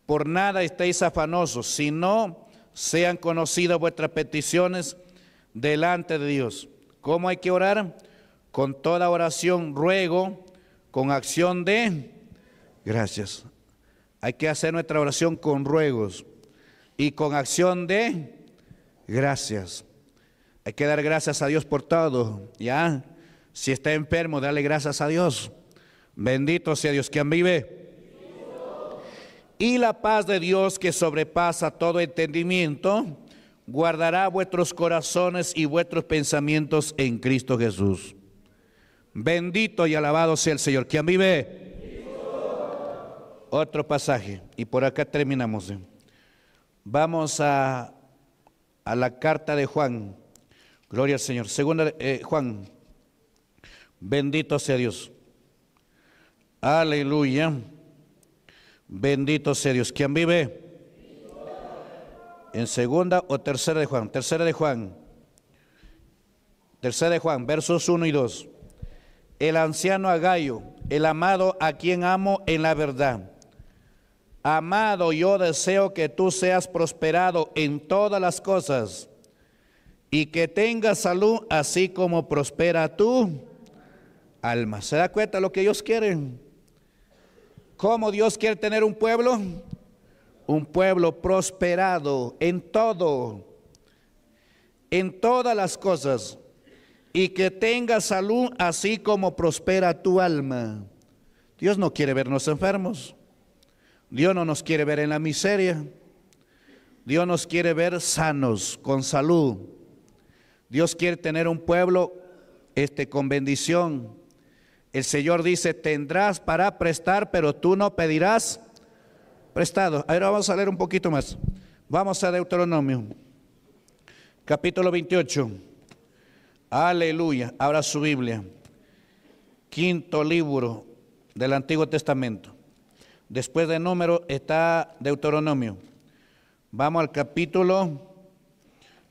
por nada estéis afanosos, no sean conocidas vuestras peticiones delante de Dios. ¿Cómo hay que orar? Con toda oración, ruego, con acción de gracias. Hay que hacer nuestra oración con ruegos y con acción de gracias. Hay que dar gracias a Dios por todo, ¿ya? Si está enfermo, dale gracias a Dios. Bendito sea Dios quien vive. Y la paz de Dios que sobrepasa todo entendimiento, guardará vuestros corazones y vuestros pensamientos en Cristo Jesús. Bendito y alabado sea el Señor. ¿Quién vive? Otro pasaje, y por acá terminamos. ¿eh? Vamos a, la carta de Juan. Gloria al Señor. Segunda, eh, Juan, bendito sea Dios. Aleluya. Bendito sea Dios. ¿Quién vive? en segunda o tercera de Juan, tercera de Juan, tercera de Juan, versos 1 y 2. El anciano agallo, el amado a quien amo en la verdad. Amado, yo deseo que tú seas prosperado en todas las cosas y que tengas salud así como prospera tu alma. ¿Se da cuenta lo que ellos quieren? ¿Cómo Dios quiere tener un pueblo? un pueblo prosperado en todo, en todas las cosas, y que tenga salud así como prospera tu alma. Dios no quiere vernos enfermos. Dios no nos quiere ver en la miseria. Dios nos quiere ver sanos, con salud. Dios quiere tener un pueblo este, con bendición. El Señor dice, tendrás para prestar, pero tú no pedirás prestado. Ahora vamos a leer un poquito más. Vamos a Deuteronomio, capítulo 28. Aleluya. Abra su Biblia. Quinto libro del Antiguo Testamento. Después de número está Deuteronomio. Vamos al capítulo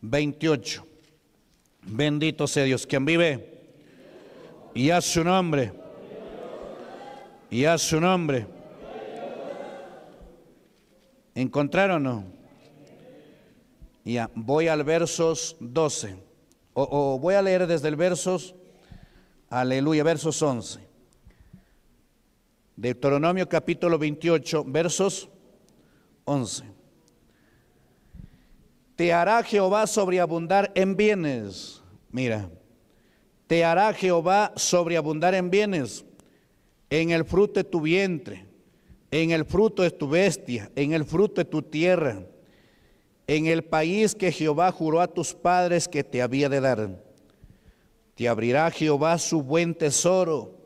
28. Bendito sea Dios. Quien vive? Y a su nombre. Y a su nombre. ¿Encontraron o no? Ya, voy al versos 12. O, o voy a leer desde el versos, aleluya, versos 11. Deuteronomio capítulo 28, versos 11. Te hará Jehová sobreabundar en bienes. Mira, te hará Jehová sobreabundar en bienes, en el fruto de tu vientre en el fruto de tu bestia, en el fruto de tu tierra, en el país que Jehová juró a tus padres que te había de dar. Te abrirá Jehová su buen tesoro,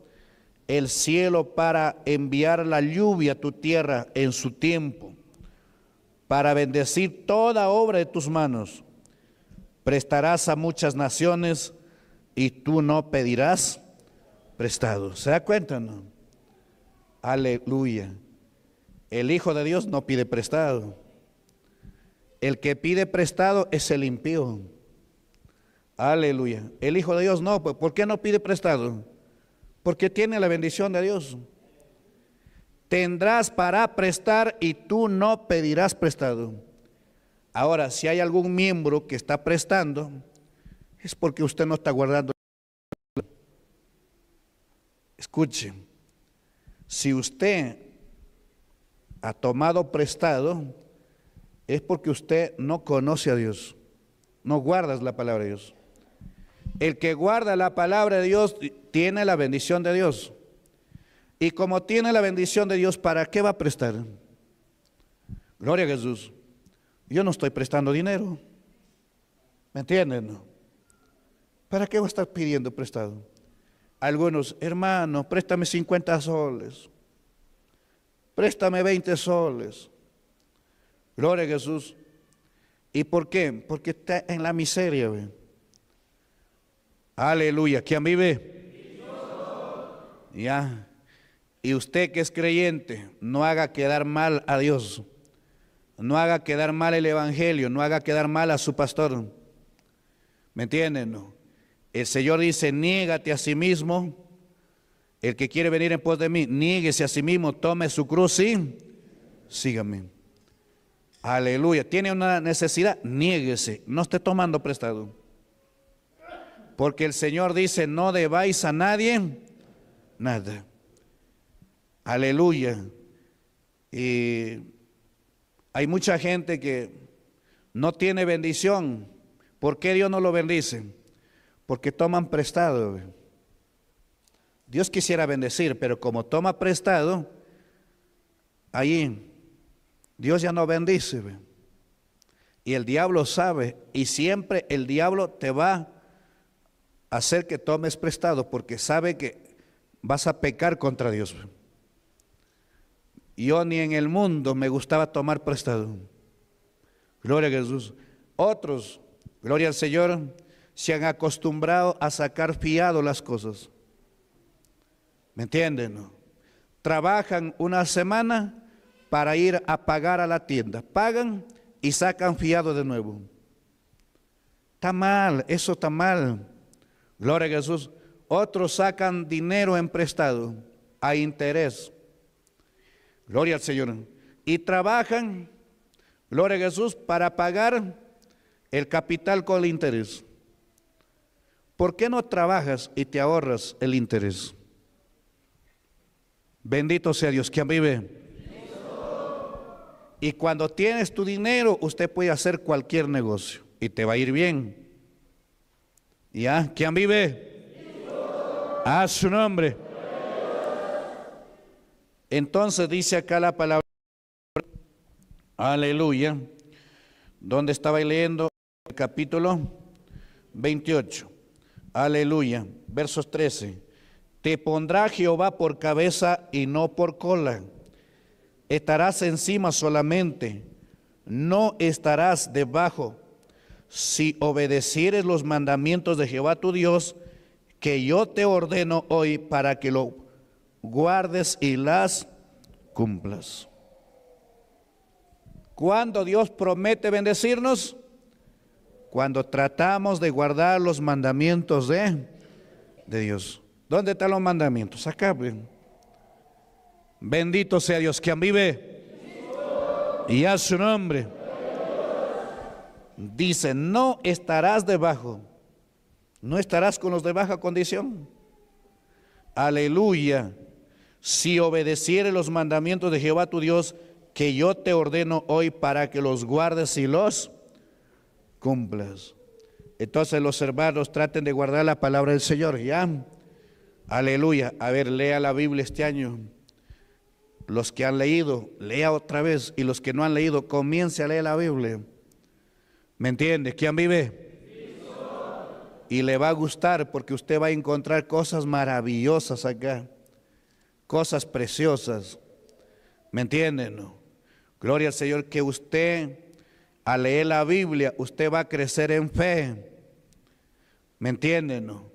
el cielo para enviar la lluvia a tu tierra en su tiempo, para bendecir toda obra de tus manos. Prestarás a muchas naciones y tú no pedirás prestado. ¿Se da cuenta? No? Aleluya. El Hijo de Dios no pide prestado. El que pide prestado es el impío. Aleluya. El Hijo de Dios no. Pues, ¿Por qué no pide prestado? Porque tiene la bendición de Dios. Tendrás para prestar y tú no pedirás prestado. Ahora, si hay algún miembro que está prestando, es porque usted no está guardando. Escuche, si usted ha tomado prestado es porque usted no conoce a Dios, no guardas la palabra de Dios. El que guarda la palabra de Dios tiene la bendición de Dios. Y como tiene la bendición de Dios, ¿para qué va a prestar? Gloria a Jesús. Yo no estoy prestando dinero. ¿Me entienden? ¿Para qué va a estar pidiendo prestado? Algunos, hermano, préstame 50 soles préstame 20 soles. Gloria a Jesús. ¿Y por qué? Porque está en la miseria. Aleluya. ¿Quién vive? Ya. Y usted que es creyente, no haga quedar mal a Dios. No haga quedar mal el Evangelio. No haga quedar mal a su pastor. ¿Me entienden? El Señor dice, niégate a sí mismo el que quiere venir en pos de mí, niéguese a sí mismo, tome su cruz y sígame. Aleluya. Tiene una necesidad, niéguese. No esté tomando prestado. Porque el Señor dice, no debáis a nadie nada. Aleluya. Y hay mucha gente que no tiene bendición. ¿Por qué Dios no lo bendice? Porque toman prestado. Dios quisiera bendecir, pero como toma prestado, ahí Dios ya no bendice. Y el diablo sabe, y siempre el diablo te va a hacer que tomes prestado, porque sabe que vas a pecar contra Dios. Yo ni en el mundo me gustaba tomar prestado. Gloria a Jesús. Otros, gloria al Señor, se han acostumbrado a sacar fiado las cosas. ¿Me entienden? Trabajan una semana para ir a pagar a la tienda. Pagan y sacan fiado de nuevo. Está mal, eso está mal. Gloria a Jesús. Otros sacan dinero emprestado a interés. Gloria al Señor. Y trabajan, gloria a Jesús, para pagar el capital con el interés. ¿Por qué no trabajas y te ahorras el interés? Bendito sea Dios. ¿Quién vive? Y cuando tienes tu dinero, usted puede hacer cualquier negocio y te va a ir bien. ¿Ya? ¿Quién vive? A su nombre. Entonces dice acá la palabra. Aleluya. Donde estaba leyendo el capítulo 28. Aleluya. Versos 13. Te pondrá Jehová por cabeza y no por cola. Estarás encima solamente, no estarás debajo. Si obedecieres los mandamientos de Jehová tu Dios, que yo te ordeno hoy para que lo guardes y las cumplas. Cuando Dios promete bendecirnos, cuando tratamos de guardar los mandamientos de, de Dios. ¿Dónde están los mandamientos? Acá. Ven. Pues. Bendito sea Dios, quien vive y a su nombre. Dice, no estarás debajo, no estarás con los de baja condición. Aleluya, si obedeciere los mandamientos de Jehová tu Dios, que yo te ordeno hoy para que los guardes y los cumplas. Entonces los hermanos traten de guardar la palabra del Señor, ¿ya? Aleluya. A ver, lea la Biblia este año. Los que han leído, lea otra vez. Y los que no han leído, comience a leer la Biblia. ¿Me entiende? ¿Quién vive? Y le va a gustar porque usted va a encontrar cosas maravillosas acá. Cosas preciosas. ¿Me entienden? Gloria al Señor que usted, al leer la Biblia, usted va a crecer en fe. ¿Me entienden? No?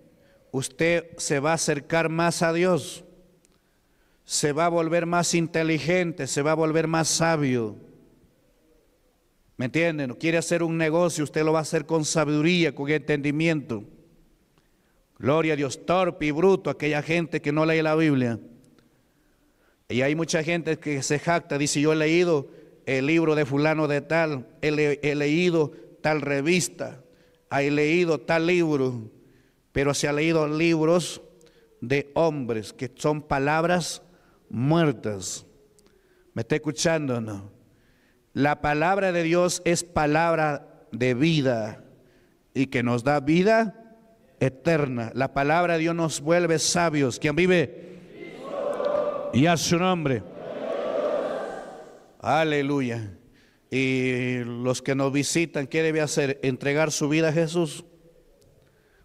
usted se va a acercar más a Dios, se va a volver más inteligente, se va a volver más sabio. ¿Me entienden? Quiere hacer un negocio, usted lo va a hacer con sabiduría, con entendimiento. Gloria a Dios, torpe y bruto, aquella gente que no lee la Biblia. Y hay mucha gente que se jacta, dice, yo he leído el libro de fulano de tal, he, he leído tal revista, he leído tal libro pero se ha leído libros de hombres que son palabras muertas. ¿Me está escuchando no? La palabra de Dios es palabra de vida y que nos da vida eterna. La palabra de Dios nos vuelve sabios. ¿Quién vive? Y a su nombre. Aleluya. Y los que nos visitan, ¿qué debe hacer? Entregar su vida a Jesús.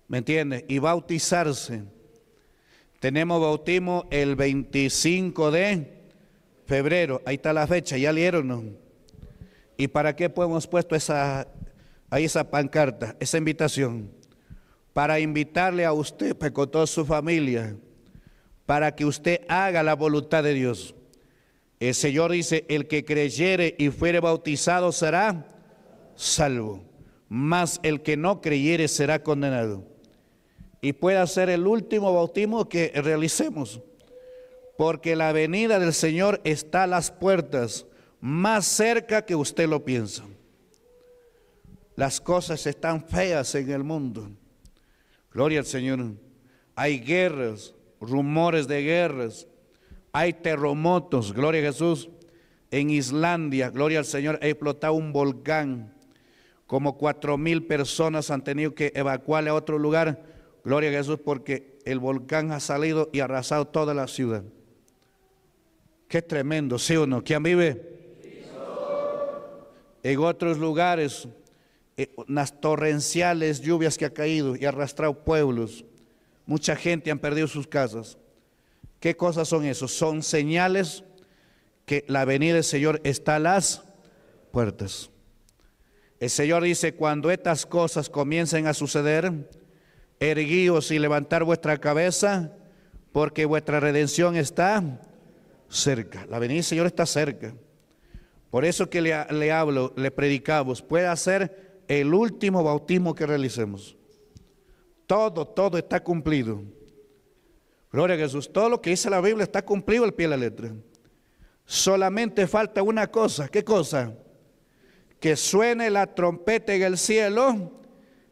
¿Me entiendes? Y bautizarse. Tenemos bautismo el 25 de febrero. Ahí está la fecha, ya leyeron. ¿Y para qué pues hemos puesto esa, ahí esa pancarta, esa invitación? Para invitarle a usted, pues, con toda su familia, para que usted haga la voluntad de Dios. El Señor dice, el que creyere y fuere bautizado será salvo, mas el que no creyere será condenado y pueda ser el último bautismo que realicemos. Porque la venida del Señor está a las puertas, más cerca que usted lo piensa. Las cosas están feas en el mundo. Gloria al Señor. Hay guerras, rumores de guerras. Hay terremotos, gloria a Jesús. En Islandia, gloria al Señor, ha explotado un volcán. Como cuatro mil personas han tenido que evacuar a otro lugar Gloria a Jesús porque el volcán ha salido y arrasado toda la ciudad. Qué tremendo, ¿sí o no? ¿Quién vive? En otros lugares, las eh, unas torrenciales lluvias que ha caído y arrastrado pueblos. Mucha gente han perdido sus casas. ¿Qué cosas son esos? Son señales que la venida del Señor está a las puertas. El Señor dice, cuando estas cosas comiencen a suceder, erguíos y levantar vuestra cabeza, porque vuestra redención está cerca. La venida del Señor está cerca. Por eso que le, le hablo, le predicamos, puede ser el último bautismo que realicemos. Todo, todo está cumplido. Gloria a Jesús. Todo lo que dice la Biblia está cumplido al pie de la letra. Solamente falta una cosa. ¿Qué cosa? Que suene la trompeta en el cielo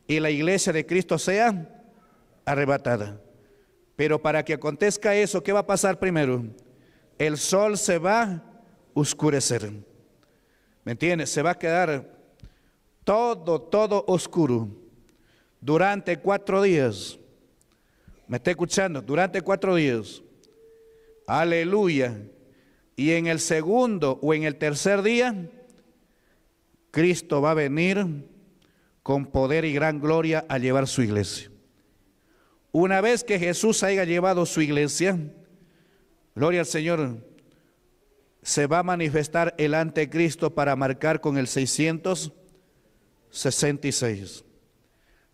y la iglesia de Cristo sea arrebatada. Pero para que acontezca eso, ¿qué va a pasar primero? El sol se va a oscurecer. ¿Me entiendes? Se va a quedar todo, todo oscuro durante cuatro días. ¿Me está escuchando? Durante cuatro días. Aleluya. Y en el segundo o en el tercer día, Cristo va a venir con poder y gran gloria a llevar su iglesia. Una vez que Jesús haya llevado su iglesia, gloria al Señor, se va a manifestar el anticristo para marcar con el 666.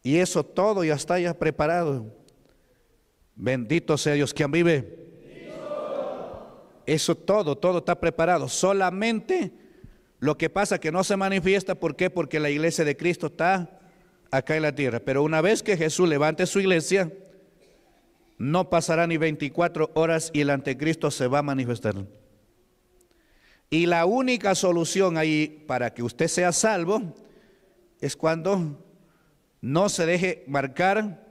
Y eso todo ya está ya preparado. Bendito sea Dios quien vive. Eso todo, todo está preparado. Solamente lo que pasa que no se manifiesta, ¿por qué? Porque la iglesia de Cristo está acá en la tierra. Pero una vez que Jesús levante su iglesia, no pasará ni 24 horas y el anticristo se va a manifestar. Y la única solución ahí para que usted sea salvo es cuando no se deje marcar,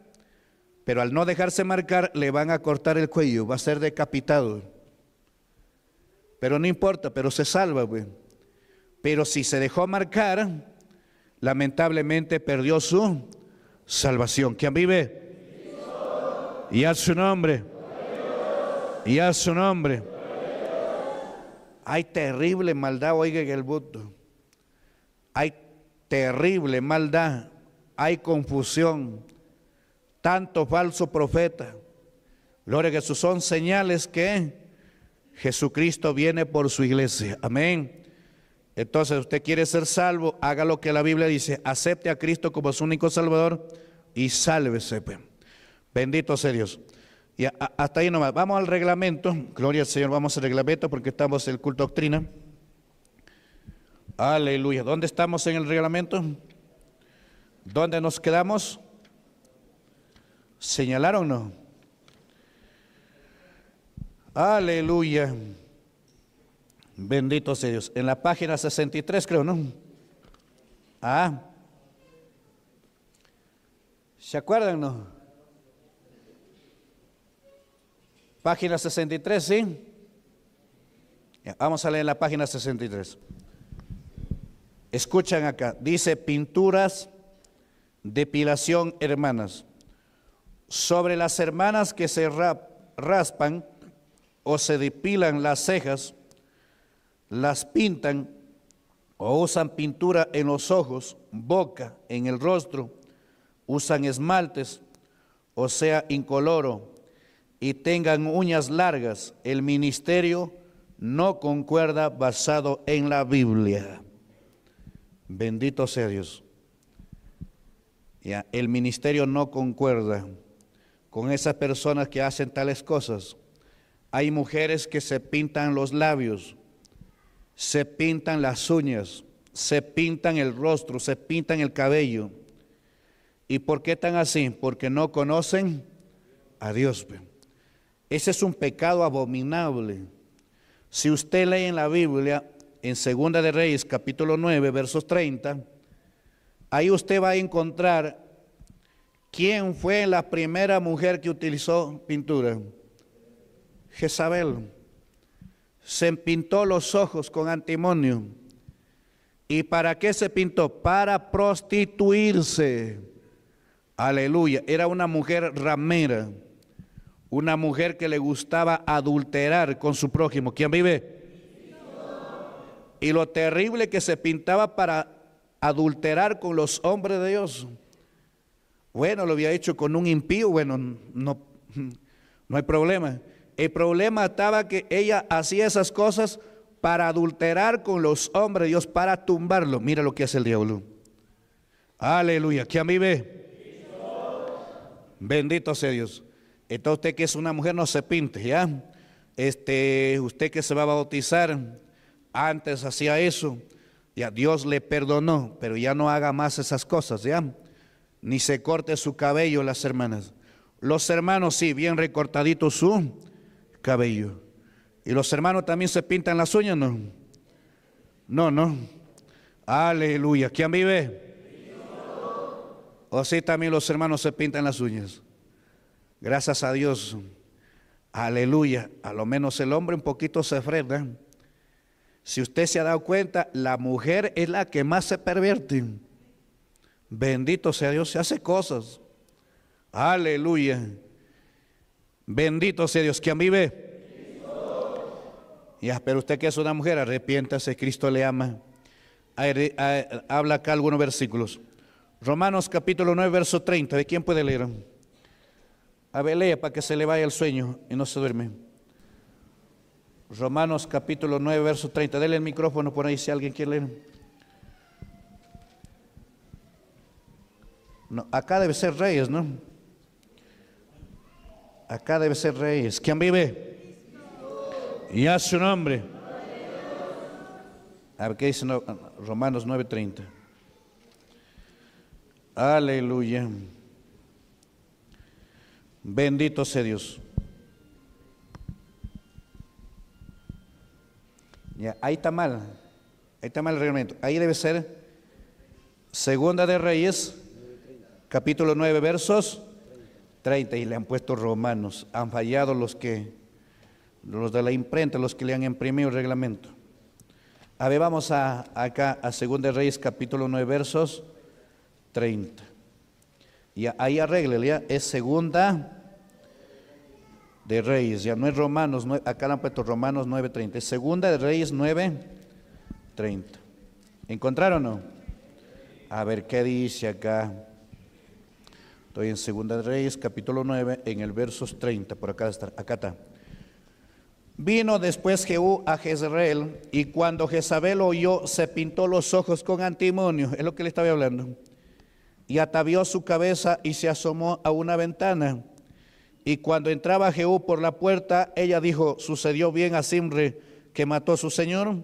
pero al no dejarse marcar le van a cortar el cuello, va a ser decapitado. Pero no importa, pero se salva, Pero si se dejó marcar, lamentablemente perdió su salvación. ¿Quién vive? Y a su nombre. Y a su nombre. Hay terrible maldad, oiga que el voto Hay terrible maldad. Hay confusión. tanto falso profeta Gloria a Jesús. Son señales que Jesucristo viene por su iglesia. Amén. Entonces, usted quiere ser salvo, haga lo que la Biblia dice. Acepte a Cristo como su único salvador y sálvese. Pues. Bendito sea Dios. Y hasta ahí nomás. Vamos al reglamento. Gloria al Señor, vamos al reglamento porque estamos en el culto doctrina. Aleluya. ¿Dónde estamos en el reglamento? ¿Dónde nos quedamos? ¿Señalaron no? Aleluya. Bendito sea Dios. En la página 63 creo, ¿no? Ah. ¿Se acuerdan, no? Página 63, ¿sí? vamos a leer la página 63. Escuchan acá, dice pinturas, depilación, hermanas. Sobre las hermanas que se raspan o se depilan las cejas, las pintan o usan pintura en los ojos, boca, en el rostro, usan esmaltes, o sea, incoloro, y tengan uñas largas. El ministerio no concuerda basado en la Biblia. Bendito sea Dios. el ministerio no concuerda con esas personas que hacen tales cosas. Hay mujeres que se pintan los labios, se pintan las uñas, se pintan el rostro, se pintan el cabello. ¿Y por qué tan así? Porque no conocen a Dios. Ese es un pecado abominable. Si usted lee en la Biblia, en Segunda de Reyes, capítulo 9, versos 30, ahí usted va a encontrar quién fue la primera mujer que utilizó pintura. Jezabel. Se pintó los ojos con antimonio. ¿Y para qué se pintó? Para prostituirse. Aleluya. Era una mujer ramera. Una mujer que le gustaba adulterar con su prójimo. ¿Quién vive? Y lo terrible que se pintaba para adulterar con los hombres de Dios. Bueno, lo había hecho con un impío, bueno, no, no hay problema. El problema estaba que ella hacía esas cosas para adulterar con los hombres de Dios, para tumbarlo. Mira lo que hace el diablo. Aleluya, ¿quién vive? Bendito sea Dios. Entonces usted que es una mujer no se pinte, ¿ya? Este, usted que se va a bautizar, antes hacía eso, ya Dios le perdonó, pero ya no haga más esas cosas, ¿ya? Ni se corte su cabello las hermanas. Los hermanos sí, bien recortadito su cabello. ¿Y los hermanos también se pintan las uñas, no? No, no. Aleluya. ¿Quién vive? ¿O sí también los hermanos se pintan las uñas? Gracias a Dios. Aleluya. A lo menos el hombre un poquito se frena. Si usted se ha dado cuenta, la mujer es la que más se pervierte. Bendito sea Dios, se hace cosas. Aleluya. Bendito sea Dios. ¿Quién vive? Ya, pero usted que es una mujer, arrepiéntase, Cristo le ama. Ah, habla acá algunos versículos. Romanos capítulo 9, verso 30. ¿De quién puede leer? A lea para que se le vaya el sueño y no se duerme. Romanos capítulo 9, verso 30. Dele el micrófono por ahí si alguien quiere leer. No, acá debe ser Reyes, ¿no? Acá debe ser Reyes. ¿Quién vive? Y a su nombre. A ver, ¿qué dice Romanos 30? Aleluya. Bendito sea Dios. Ya, ahí está mal. Ahí está mal el reglamento. Ahí debe ser Segunda de Reyes, capítulo 9, versos 30. Y le han puesto romanos. Han fallado los que, los de la imprenta, los que le han imprimido el reglamento. A ver, vamos a, acá a Segunda de Reyes, capítulo 9, versos 30. Y ahí arregle, es segunda de Reyes, ya no es Romanos, acá le han puesto Romanos 9.30, segunda de Reyes 9.30. ¿Encontraron o no? A ver, ¿qué dice acá? Estoy en segunda de Reyes, capítulo 9, en el versos 30, por acá está, acá está. Vino después Jehú a Jezreel y cuando Jezabel oyó, se pintó los ojos con antimonio. Es lo que le estaba hablando y atavió su cabeza y se asomó a una ventana. Y cuando entraba Jehú por la puerta, ella dijo, sucedió bien a Simre que mató a su señor.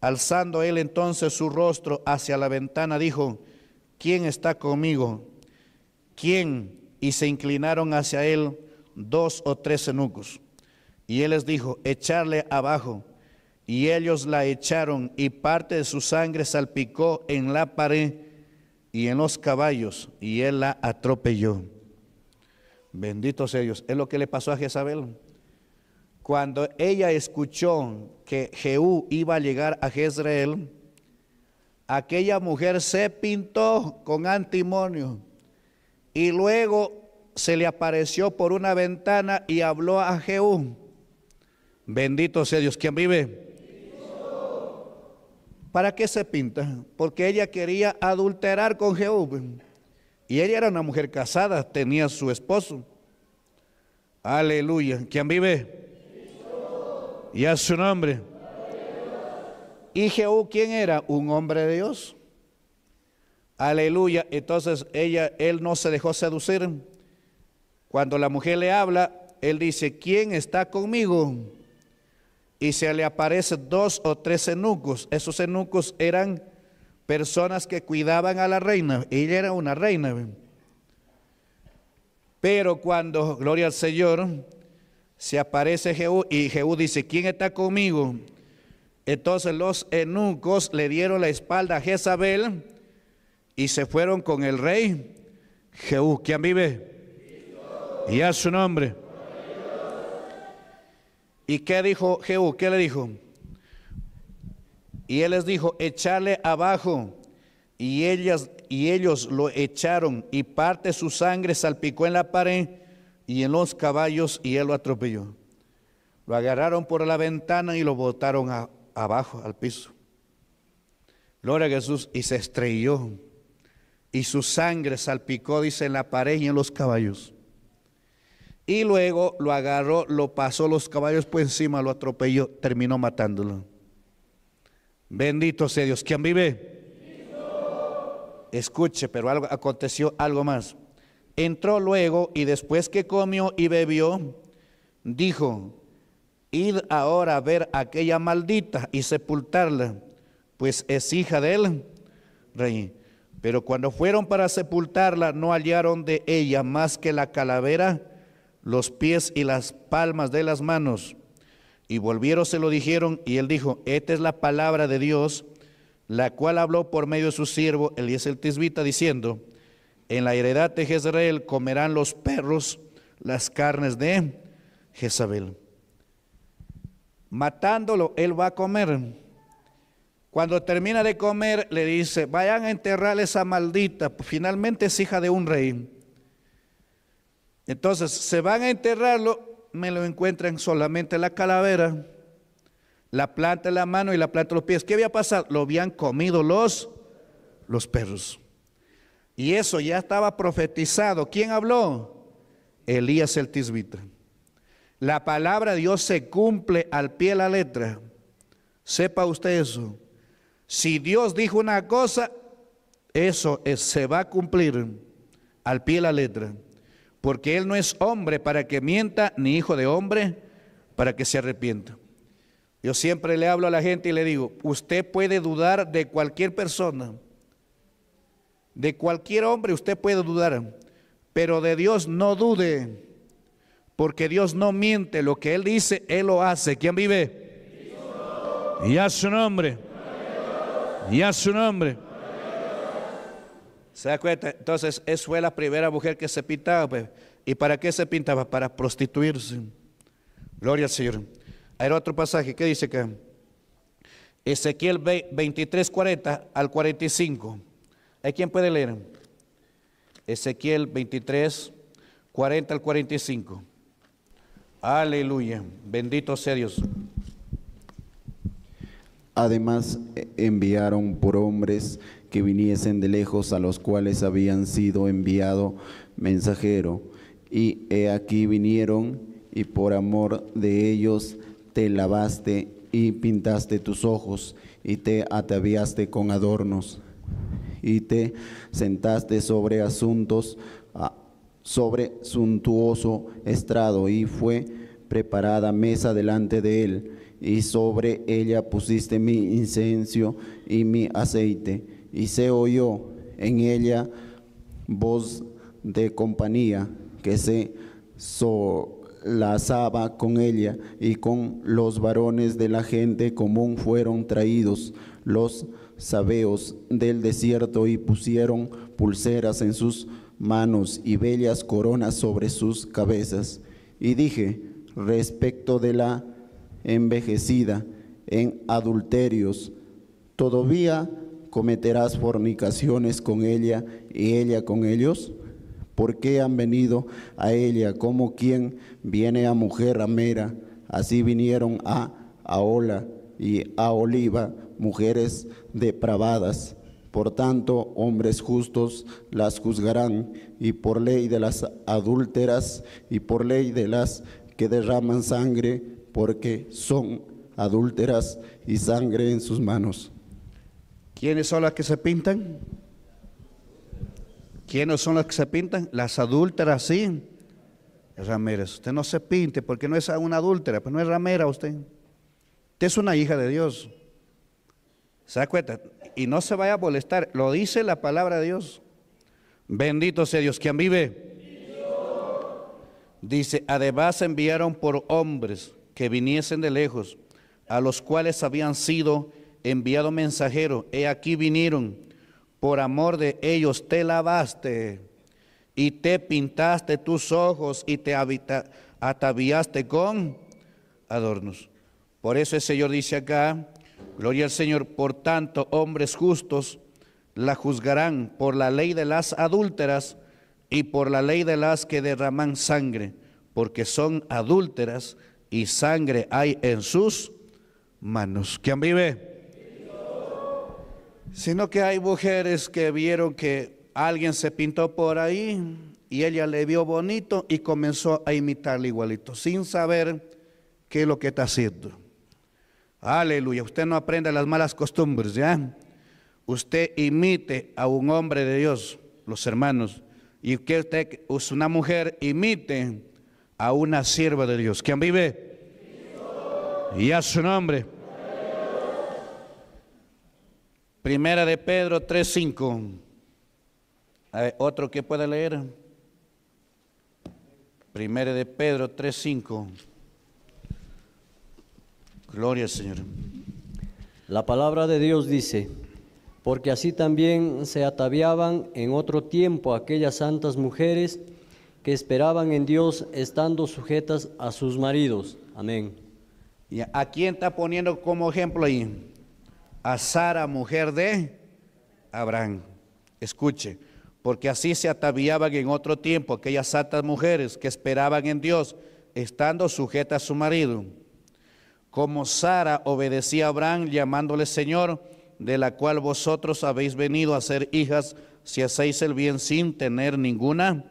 Alzando él entonces su rostro hacia la ventana, dijo, ¿quién está conmigo? ¿Quién? Y se inclinaron hacia él dos o tres eunucos. Y él les dijo, echarle abajo. Y ellos la echaron y parte de su sangre salpicó en la pared y en los caballos, y él la atropelló. Benditos Dios, Es lo que le pasó a Jezabel. Cuando ella escuchó que Jehú iba a llegar a Jezreel, aquella mujer se pintó con antimonio y luego se le apareció por una ventana y habló a Jehú. Bendito sea Dios. quien vive? ¿Para qué se pinta? Porque ella quería adulterar con Jehová. Y ella era una mujer casada, tenía su esposo. Aleluya. ¿Quién vive? Y a su nombre. ¿Y Jehú quién era? Un hombre de Dios. Aleluya. Entonces ella, él no se dejó seducir. Cuando la mujer le habla, él dice, ¿quién está conmigo? y se le aparecen dos o tres eunucos. Esos eunucos eran personas que cuidaban a la reina. Ella era una reina. Pero cuando, gloria al Señor, se aparece Jehú y Jehú dice, ¿quién está conmigo? Entonces los eunucos le dieron la espalda a Jezabel y se fueron con el rey Jehú. ¿Quién vive? Y a su nombre. ¿Y qué dijo Jehú? ¿Qué le dijo? Y él les dijo, echarle abajo. Y, ellas, y ellos lo echaron y parte de su sangre salpicó en la pared y en los caballos y él lo atropelló. Lo agarraron por la ventana y lo botaron abajo al piso. Gloria a Jesús y se estrelló y su sangre salpicó, dice, en la pared y en los caballos. Y luego lo agarró, lo pasó los caballos por encima, lo atropelló, terminó matándolo. Bendito sea Dios. ¿Quién vive? Escuche, pero algo, aconteció algo más. Entró luego y después que comió y bebió, dijo, id ahora a ver a aquella maldita y sepultarla, pues es hija él, rey. Pero cuando fueron para sepultarla, no hallaron de ella más que la calavera los pies y las palmas de las manos. Y volvieron, se lo dijeron, y él dijo, esta es la palabra de Dios, la cual habló por medio de su siervo el Tisbita, diciendo, en la heredad de Jezreel comerán los perros las carnes de Jezabel. Matándolo, él va a comer. Cuando termina de comer, le dice, vayan a enterrar esa maldita, finalmente es hija de un rey entonces, se van a enterrarlo, me lo encuentran solamente la calavera, la planta de la mano y la planta de los pies. ¿Qué había pasado? Lo habían comido los, los perros. Y eso ya estaba profetizado. ¿Quién habló? Elías el Tisbita. La palabra de Dios se cumple al pie de la letra. Sepa usted eso. Si Dios dijo una cosa, eso se va a cumplir al pie de la letra porque Él no es hombre para que mienta, ni hijo de hombre para que se arrepienta. Yo siempre le hablo a la gente y le digo, usted puede dudar de cualquier persona, de cualquier hombre usted puede dudar, pero de Dios no dude, porque Dios no miente, lo que Él dice, Él lo hace. ¿Quién vive? Y a su nombre. Y a su nombre. ¿Se da cuenta? Entonces, esa fue la primera mujer que se pintaba. Pues. ¿Y para qué se pintaba? Para prostituirse. Gloria al Señor. Hay otro pasaje, ¿qué dice acá? Ezequiel 23, 40 al 45. ¿Hay quien puede leer? Ezequiel 23, 40 al 45. Aleluya. Bendito sea Dios. Además e, enviaron por hombres que viniesen de lejos, a los cuales habían sido enviado mensajero. Y he aquí vinieron, y por amor de ellos te lavaste y pintaste tus ojos, y te ataviaste con adornos, y te sentaste sobre asuntos, sobre suntuoso estrado, y fue preparada mesa delante de él, y sobre ella pusiste mi incencio y mi aceite y se oyó en ella voz de compañía que se solazaba con ella y con los varones de la gente común fueron traídos los sabeos del desierto y pusieron pulseras en sus manos y bellas coronas sobre sus cabezas. Y dije respecto de la envejecida en adulterios, todavía cometerás fornicaciones con ella y ella con ellos? ¿Por qué han venido a ella como quien viene a mujer mera? Así vinieron a Aola y a Oliva, mujeres depravadas. Por tanto, hombres justos las juzgarán, y por ley de las adúlteras, y por ley de las que derraman sangre, porque son adúlteras y sangre en sus manos. ¿Quiénes son las que se pintan? ¿Quiénes son las que se pintan? Las adúlteras, sí. Ramírez, usted no se pinte porque no es una adúltera, pues no es ramera usted. Usted es una hija de Dios. ¿Se da cuenta? Y no se vaya a molestar, lo dice la palabra de Dios. Bendito sea Dios, quien vive. Dice, además enviaron por hombres que viniesen de lejos, a los cuales habían sido enviado mensajero, he aquí vinieron, por amor de ellos te lavaste y te pintaste tus ojos y te ataviaste con adornos. Por eso el Señor dice acá, gloria al Señor, por tanto hombres justos la juzgarán por la ley de las adúlteras y por la ley de las que derraman sangre, porque son adúlteras y sangre hay en sus manos. ¿Quién vive? sino que hay mujeres que vieron que alguien se pintó por ahí y ella le vio bonito y comenzó a imitarle igualito, sin saber qué es lo que está haciendo. Aleluya, usted no aprende las malas costumbres, ¿ya? Usted imite a un hombre de Dios, los hermanos, y que usted, una mujer, imite a una sierva de Dios. ¿Quién vive? Y a su nombre. Primera de Pedro 3.5. otro que pueda leer. Primera de Pedro 3.5. Gloria al Señor. La palabra de Dios dice, porque así también se ataviaban en otro tiempo aquellas santas mujeres que esperaban en Dios estando sujetas a sus maridos. Amén. ¿Y ¿A quién está poniendo como ejemplo ahí? a Sara, mujer de Abraham. Escuche, porque así se ataviaban en otro tiempo aquellas santas mujeres que esperaban en Dios, estando sujetas a su marido. Como Sara obedecía a Abraham llamándole Señor, de la cual vosotros habéis venido a ser hijas si hacéis el bien sin tener ninguna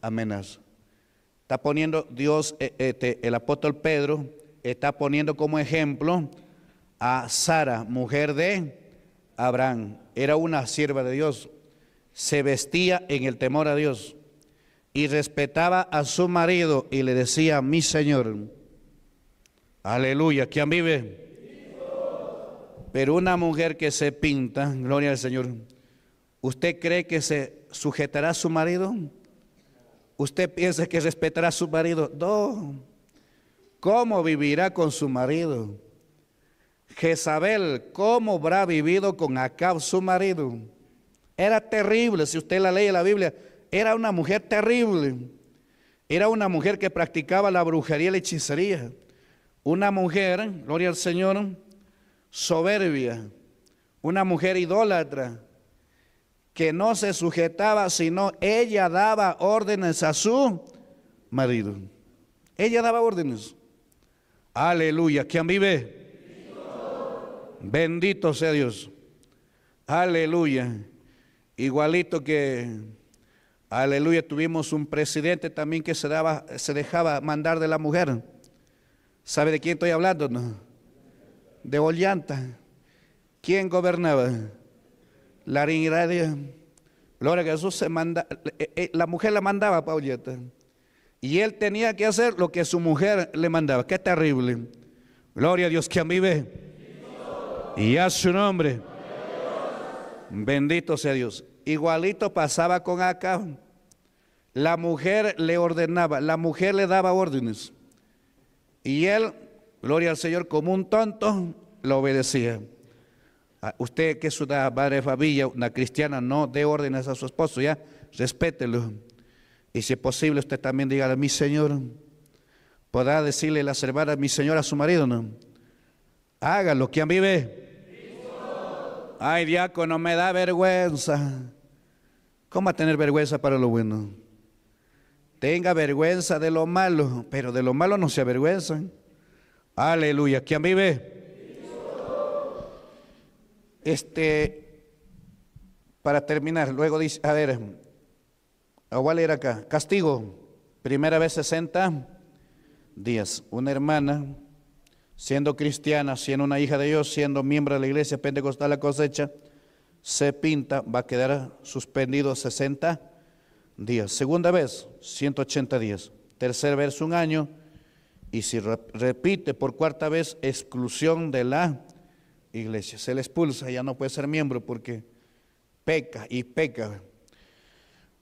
amenaza. Está poniendo Dios, eh, eh, el apóstol Pedro, está poniendo como ejemplo a Sara, mujer de Abraham. Era una sierva de Dios. Se vestía en el temor a Dios y respetaba a su marido y le decía, mi Señor, aleluya, ¿quién vive? Pero una mujer que se pinta, gloria al Señor, ¿usted cree que se sujetará a su marido? ¿Usted piensa que respetará a su marido? No. ¿Cómo vivirá con su marido? Jezabel, ¿cómo habrá vivido con Acab su marido? Era terrible, si usted la lee en la Biblia, era una mujer terrible. Era una mujer que practicaba la brujería y la hechicería. Una mujer, gloria al Señor, soberbia. Una mujer idólatra que no se sujetaba, sino ella daba órdenes a su marido. Ella daba órdenes. Aleluya, ¿quién vive? Bendito sea Dios. Aleluya. Igualito que, aleluya, tuvimos un presidente también que se, daba, se dejaba mandar de la mujer. ¿Sabe de quién estoy hablando? De Ollanta. ¿Quién gobernaba? La Laringradia. Gloria a Jesús se manda, eh, eh, la mujer la mandaba a Y él tenía que hacer lo que su mujer le mandaba. Qué terrible. Gloria a Dios, que a mí ve. Y a su nombre. Bendito sea Dios. Igualito pasaba con acá. La mujer le ordenaba, la mujer le daba órdenes. Y él, gloria al Señor, como un tonto, lo obedecía. Ah, usted que es una madre familia, una cristiana, no dé órdenes a su esposo, ya, respételo. Y si es posible, usted también diga a mi Señor, podrá decirle la a mi Señor, a su marido, no. Haga lo que a mí ve. Ay, diácono, me da vergüenza. ¿Cómo va a tener vergüenza para lo bueno? Tenga vergüenza de lo malo, pero de lo malo no se avergüenzan. Aleluya. ¿Quién vive? Este, para terminar, luego dice, a ver, ah, ¿a cuál acá? Castigo, primera vez 60 días. Una hermana siendo cristiana, siendo una hija de Dios, siendo miembro de la iglesia pentecostal la cosecha, se pinta, va a quedar suspendido 60 días. Segunda vez, 180 días. Tercer verso, un año. Y si repite por cuarta vez, exclusión de la iglesia. Se le expulsa, ya no puede ser miembro porque peca y peca.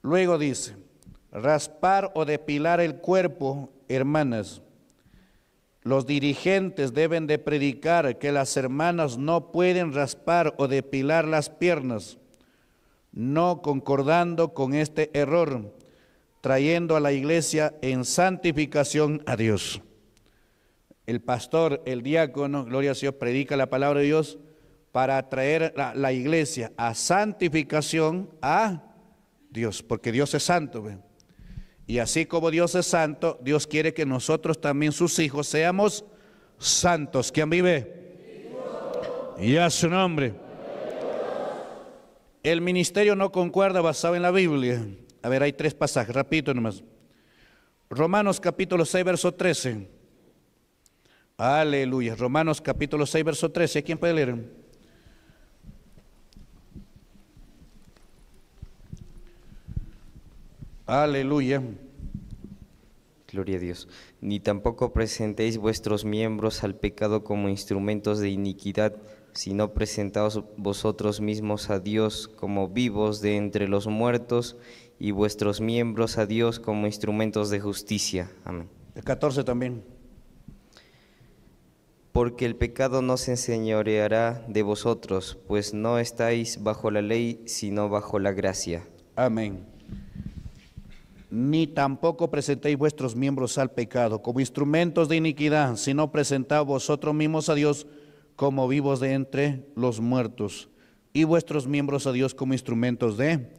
Luego dice, raspar o depilar el cuerpo, hermanas, los dirigentes deben de predicar que las hermanas no pueden raspar o depilar las piernas, no concordando con este error, trayendo a la iglesia en santificación a Dios. El pastor, el diácono, gloria a Dios, predica la palabra de Dios para atraer a la iglesia a santificación a Dios, porque Dios es santo. Y así como Dios es santo, Dios quiere que nosotros también sus hijos seamos santos. ¿Quién vive? Y a su nombre. El ministerio no concuerda basado en la Biblia. A ver, hay tres pasajes, repito nomás. Romanos capítulo 6, verso 13. Aleluya. Romanos capítulo 6, verso 13. ¿Quién puede leer? Aleluya. Gloria a Dios. Ni tampoco presentéis vuestros miembros al pecado como instrumentos de iniquidad, sino presentaos vosotros mismos a Dios como vivos de entre los muertos y vuestros miembros a Dios como instrumentos de justicia. Amén. El 14 también. Porque el pecado no se enseñoreará de vosotros, pues no estáis bajo la ley, sino bajo la gracia. Amén ni tampoco presentéis vuestros miembros al pecado como instrumentos de iniquidad, sino presentad vosotros mismos a Dios como vivos de entre los muertos, y vuestros miembros a Dios como instrumentos de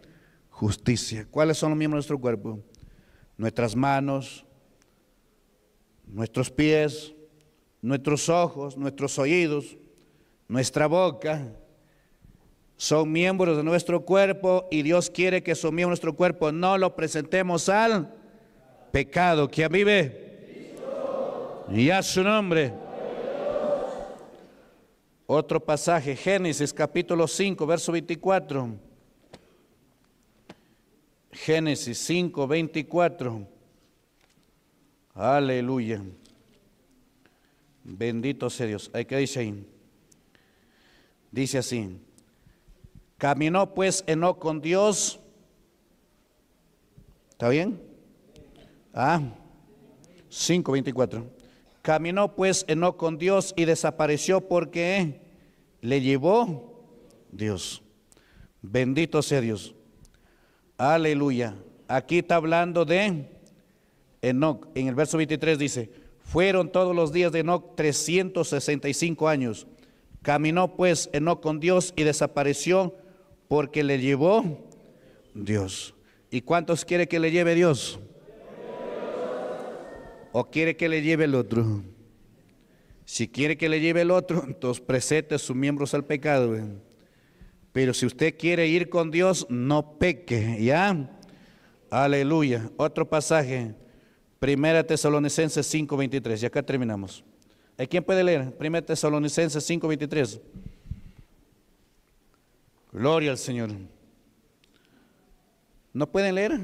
justicia. ¿Cuáles son los miembros de nuestro cuerpo? Nuestras manos, nuestros pies, nuestros ojos, nuestros oídos, nuestra boca, son miembros de nuestro cuerpo y Dios quiere que son miembros de nuestro cuerpo no lo presentemos al pecado. que vive? Y a su nombre. Otro pasaje, Génesis capítulo 5, verso 24. Génesis 5, 24. Aleluya. Bendito sea Dios. Hay que dice ahí. Dice así. Caminó pues Enoc con Dios. ¿Está bien? Ah, 5.24. Caminó pues Enoc con Dios y desapareció porque le llevó Dios. Bendito sea Dios. Aleluya. Aquí está hablando de Enoc. En el verso 23 dice, fueron todos los días de Enoc 365 años. Caminó pues Enoc con Dios y desapareció porque le llevó Dios. ¿Y cuántos quiere que le lleve Dios? ¿O quiere que le lleve el otro? Si quiere que le lleve el otro, entonces presente sus miembros al pecado. ¿eh? Pero si usted quiere ir con Dios, no peque, ¿ya? Aleluya. Otro pasaje, Primera Tesalonicenses 5.23, y acá terminamos. ¿A quién puede leer? Primera Tesalonicenses 5.23. Gloria al Señor. ¿No pueden leer?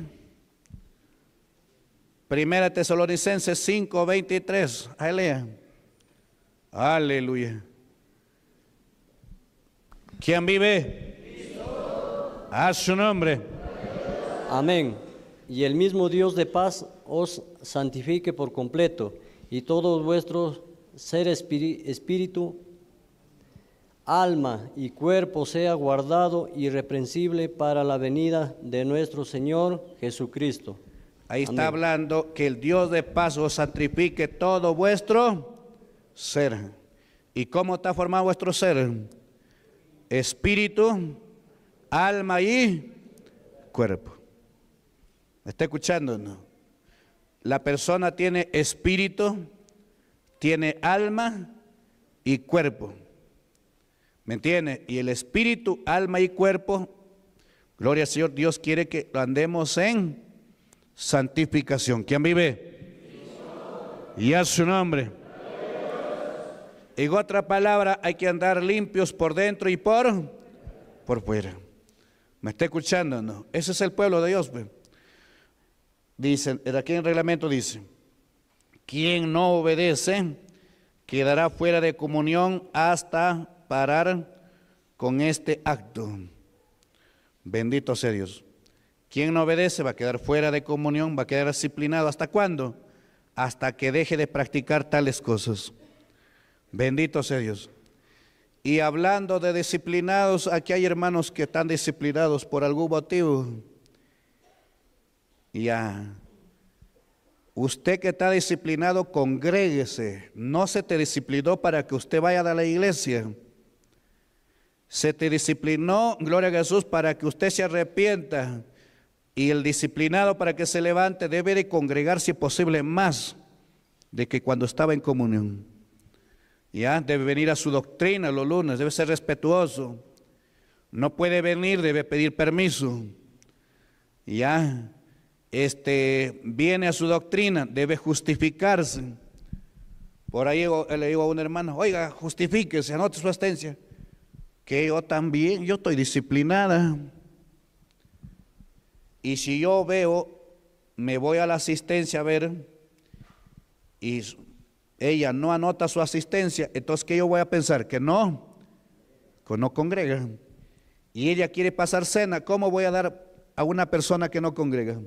Primera Tesalonicenses 5, 23. Ahí Aleluya. ¿Quién vive? A su nombre. Amén. Y el mismo Dios de paz os santifique por completo y todo vuestro ser espíritu, alma y cuerpo sea guardado irreprensible para la venida de nuestro Señor Jesucristo. Ahí está hablando que el Dios de paz os santifique todo vuestro ser. ¿Y cómo está formado vuestro ser? Espíritu, alma y cuerpo. está escuchando? La persona tiene espíritu, tiene alma y cuerpo. ¿Me entiende? Y el espíritu, alma y cuerpo, gloria al Señor, Dios quiere que andemos en santificación. ¿Quién vive? Y a su nombre. En otra palabra, hay que andar limpios por dentro y por, por fuera. ¿Me está escuchando? Ese es el pueblo de Dios. Pues. Dicen, aquí en el reglamento dice, quien no obedece quedará fuera de comunión hasta parar con este acto. Bendito sea Dios. Quien no obedece va a quedar fuera de comunión, va a quedar disciplinado. ¿Hasta cuándo? Hasta que deje de practicar tales cosas. Bendito sea Dios. Y hablando de disciplinados, aquí hay hermanos que están disciplinados por algún motivo. Ya. Usted que está disciplinado, congréguese. No se te disciplinó para que usted vaya a la iglesia se te disciplinó, gloria a Jesús, para que usted se arrepienta. Y el disciplinado para que se levante debe de congregarse si posible más de que cuando estaba en comunión. Ya, debe venir a su doctrina los lunes, debe ser respetuoso. No puede venir, debe pedir permiso. Ya, este, viene a su doctrina, debe justificarse. Por ahí le digo a un hermano, oiga, justifíquese, anote su asistencia que yo también, yo estoy disciplinada. Y si yo veo, me voy a la asistencia a ver, y ella no anota su asistencia, entonces que yo voy a pensar que no, que no congrega. Y ella quiere pasar cena, ¿cómo voy a dar a una persona que no congrega?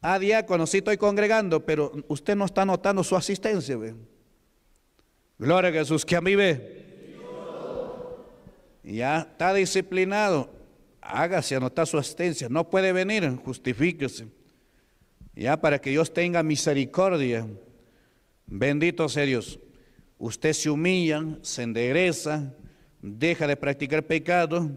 Ah, diácono, sí estoy congregando, pero usted no está anotando su asistencia, ve. Gloria a Jesús, que a mí ve ya está disciplinado, hágase anotar su asistencia, no puede venir, justifíquese, ya para que Dios tenga misericordia. Bendito sea Dios. Usted se humilla, se endereza, deja de practicar pecado,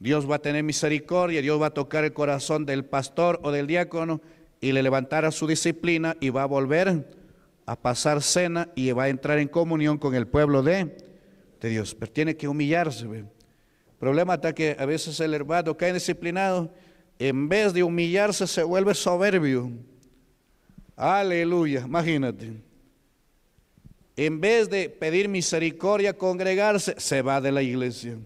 Dios va a tener misericordia, Dios va a tocar el corazón del pastor o del diácono y le levantará su disciplina y va a volver a pasar cena y va a entrar en comunión con el pueblo de, de Dios. Pero tiene que humillarse problema está que a veces el hermano cae disciplinado, en vez de humillarse se vuelve soberbio. Aleluya, imagínate. En vez de pedir misericordia, congregarse, se va de la iglesia.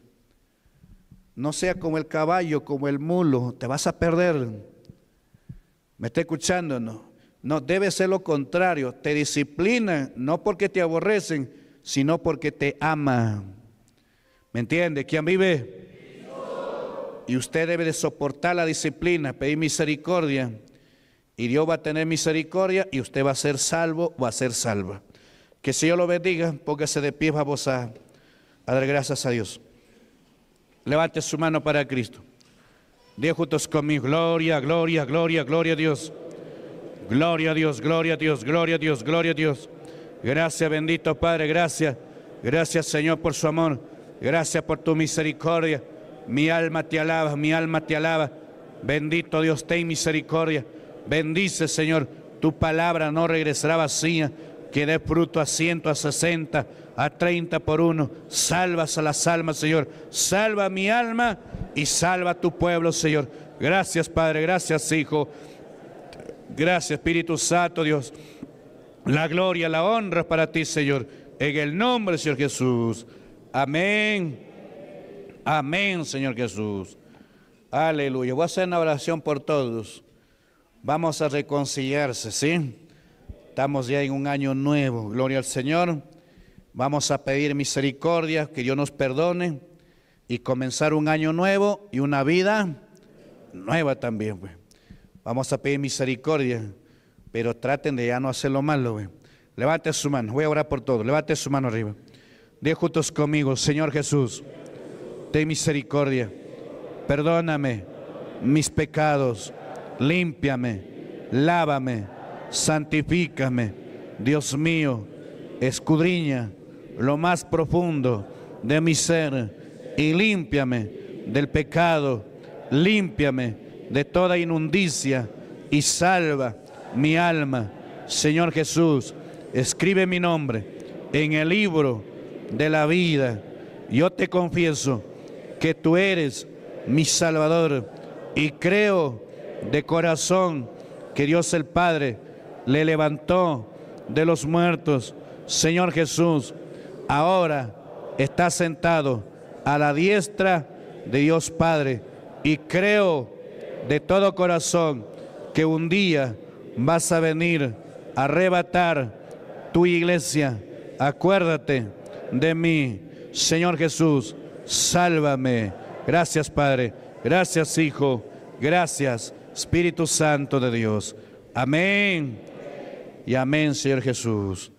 No sea como el caballo, como el mulo, te vas a perder. ¿Me está escuchando? No, no debe ser lo contrario. Te disciplinan, no porque te aborrecen, sino porque te aman. ¿Me entiende? ¿Quién vive? Y usted debe de soportar la disciplina, pedir misericordia. Y Dios va a tener misericordia y usted va a ser salvo o va a ser salva. Que si yo lo bendiga, póngase de pie, vamos a, a dar gracias a Dios. Levante su mano para Cristo. Dios juntos conmigo, gloria, gloria, gloria, gloria a Dios. Gloria a Dios, gloria a Dios, gloria a Dios, gloria a Dios. Gracias, bendito Padre, gracias. Gracias, Señor, por su amor. Gracias por tu misericordia. Mi alma te alaba, mi alma te alaba. Bendito Dios, ten misericordia. Bendice, Señor, tu palabra no regresará vacía, que dé fruto a ciento, a sesenta, a treinta por uno. Salvas a las almas, Señor. Salva mi alma y salva a tu pueblo, Señor. Gracias, Padre, gracias, Hijo. Gracias, Espíritu Santo, Dios. La gloria, la honra para ti, Señor. En el nombre, Señor Jesús. Amén. Amén, Señor Jesús. Aleluya. Voy a hacer una oración por todos. Vamos a reconciliarse, ¿sí? Estamos ya en un año nuevo. Gloria al Señor. Vamos a pedir misericordia, que Dios nos perdone y comenzar un año nuevo y una vida nueva también. Pues. Vamos a pedir misericordia, pero traten de ya no hacer lo malo. We. Pues. Levante su mano, voy a orar por todos, Levante su mano arriba dios juntos conmigo, Señor Jesús, ten misericordia, perdóname mis pecados, límpiame, lávame, santifícame. Dios mío, escudriña lo más profundo de mi ser y límpiame del pecado, límpiame de toda inundicia y salva mi alma. Señor Jesús, escribe mi nombre en el libro de la vida, yo te confieso que tú eres mi Salvador y creo de corazón que Dios el Padre le levantó de los muertos. Señor Jesús, ahora está sentado a la diestra de Dios Padre y creo de todo corazón que un día vas a venir a arrebatar tu iglesia. Acuérdate de mí. Señor Jesús, sálvame. Gracias Padre, gracias Hijo, gracias Espíritu Santo de Dios. Amén. Y amén, Señor Jesús.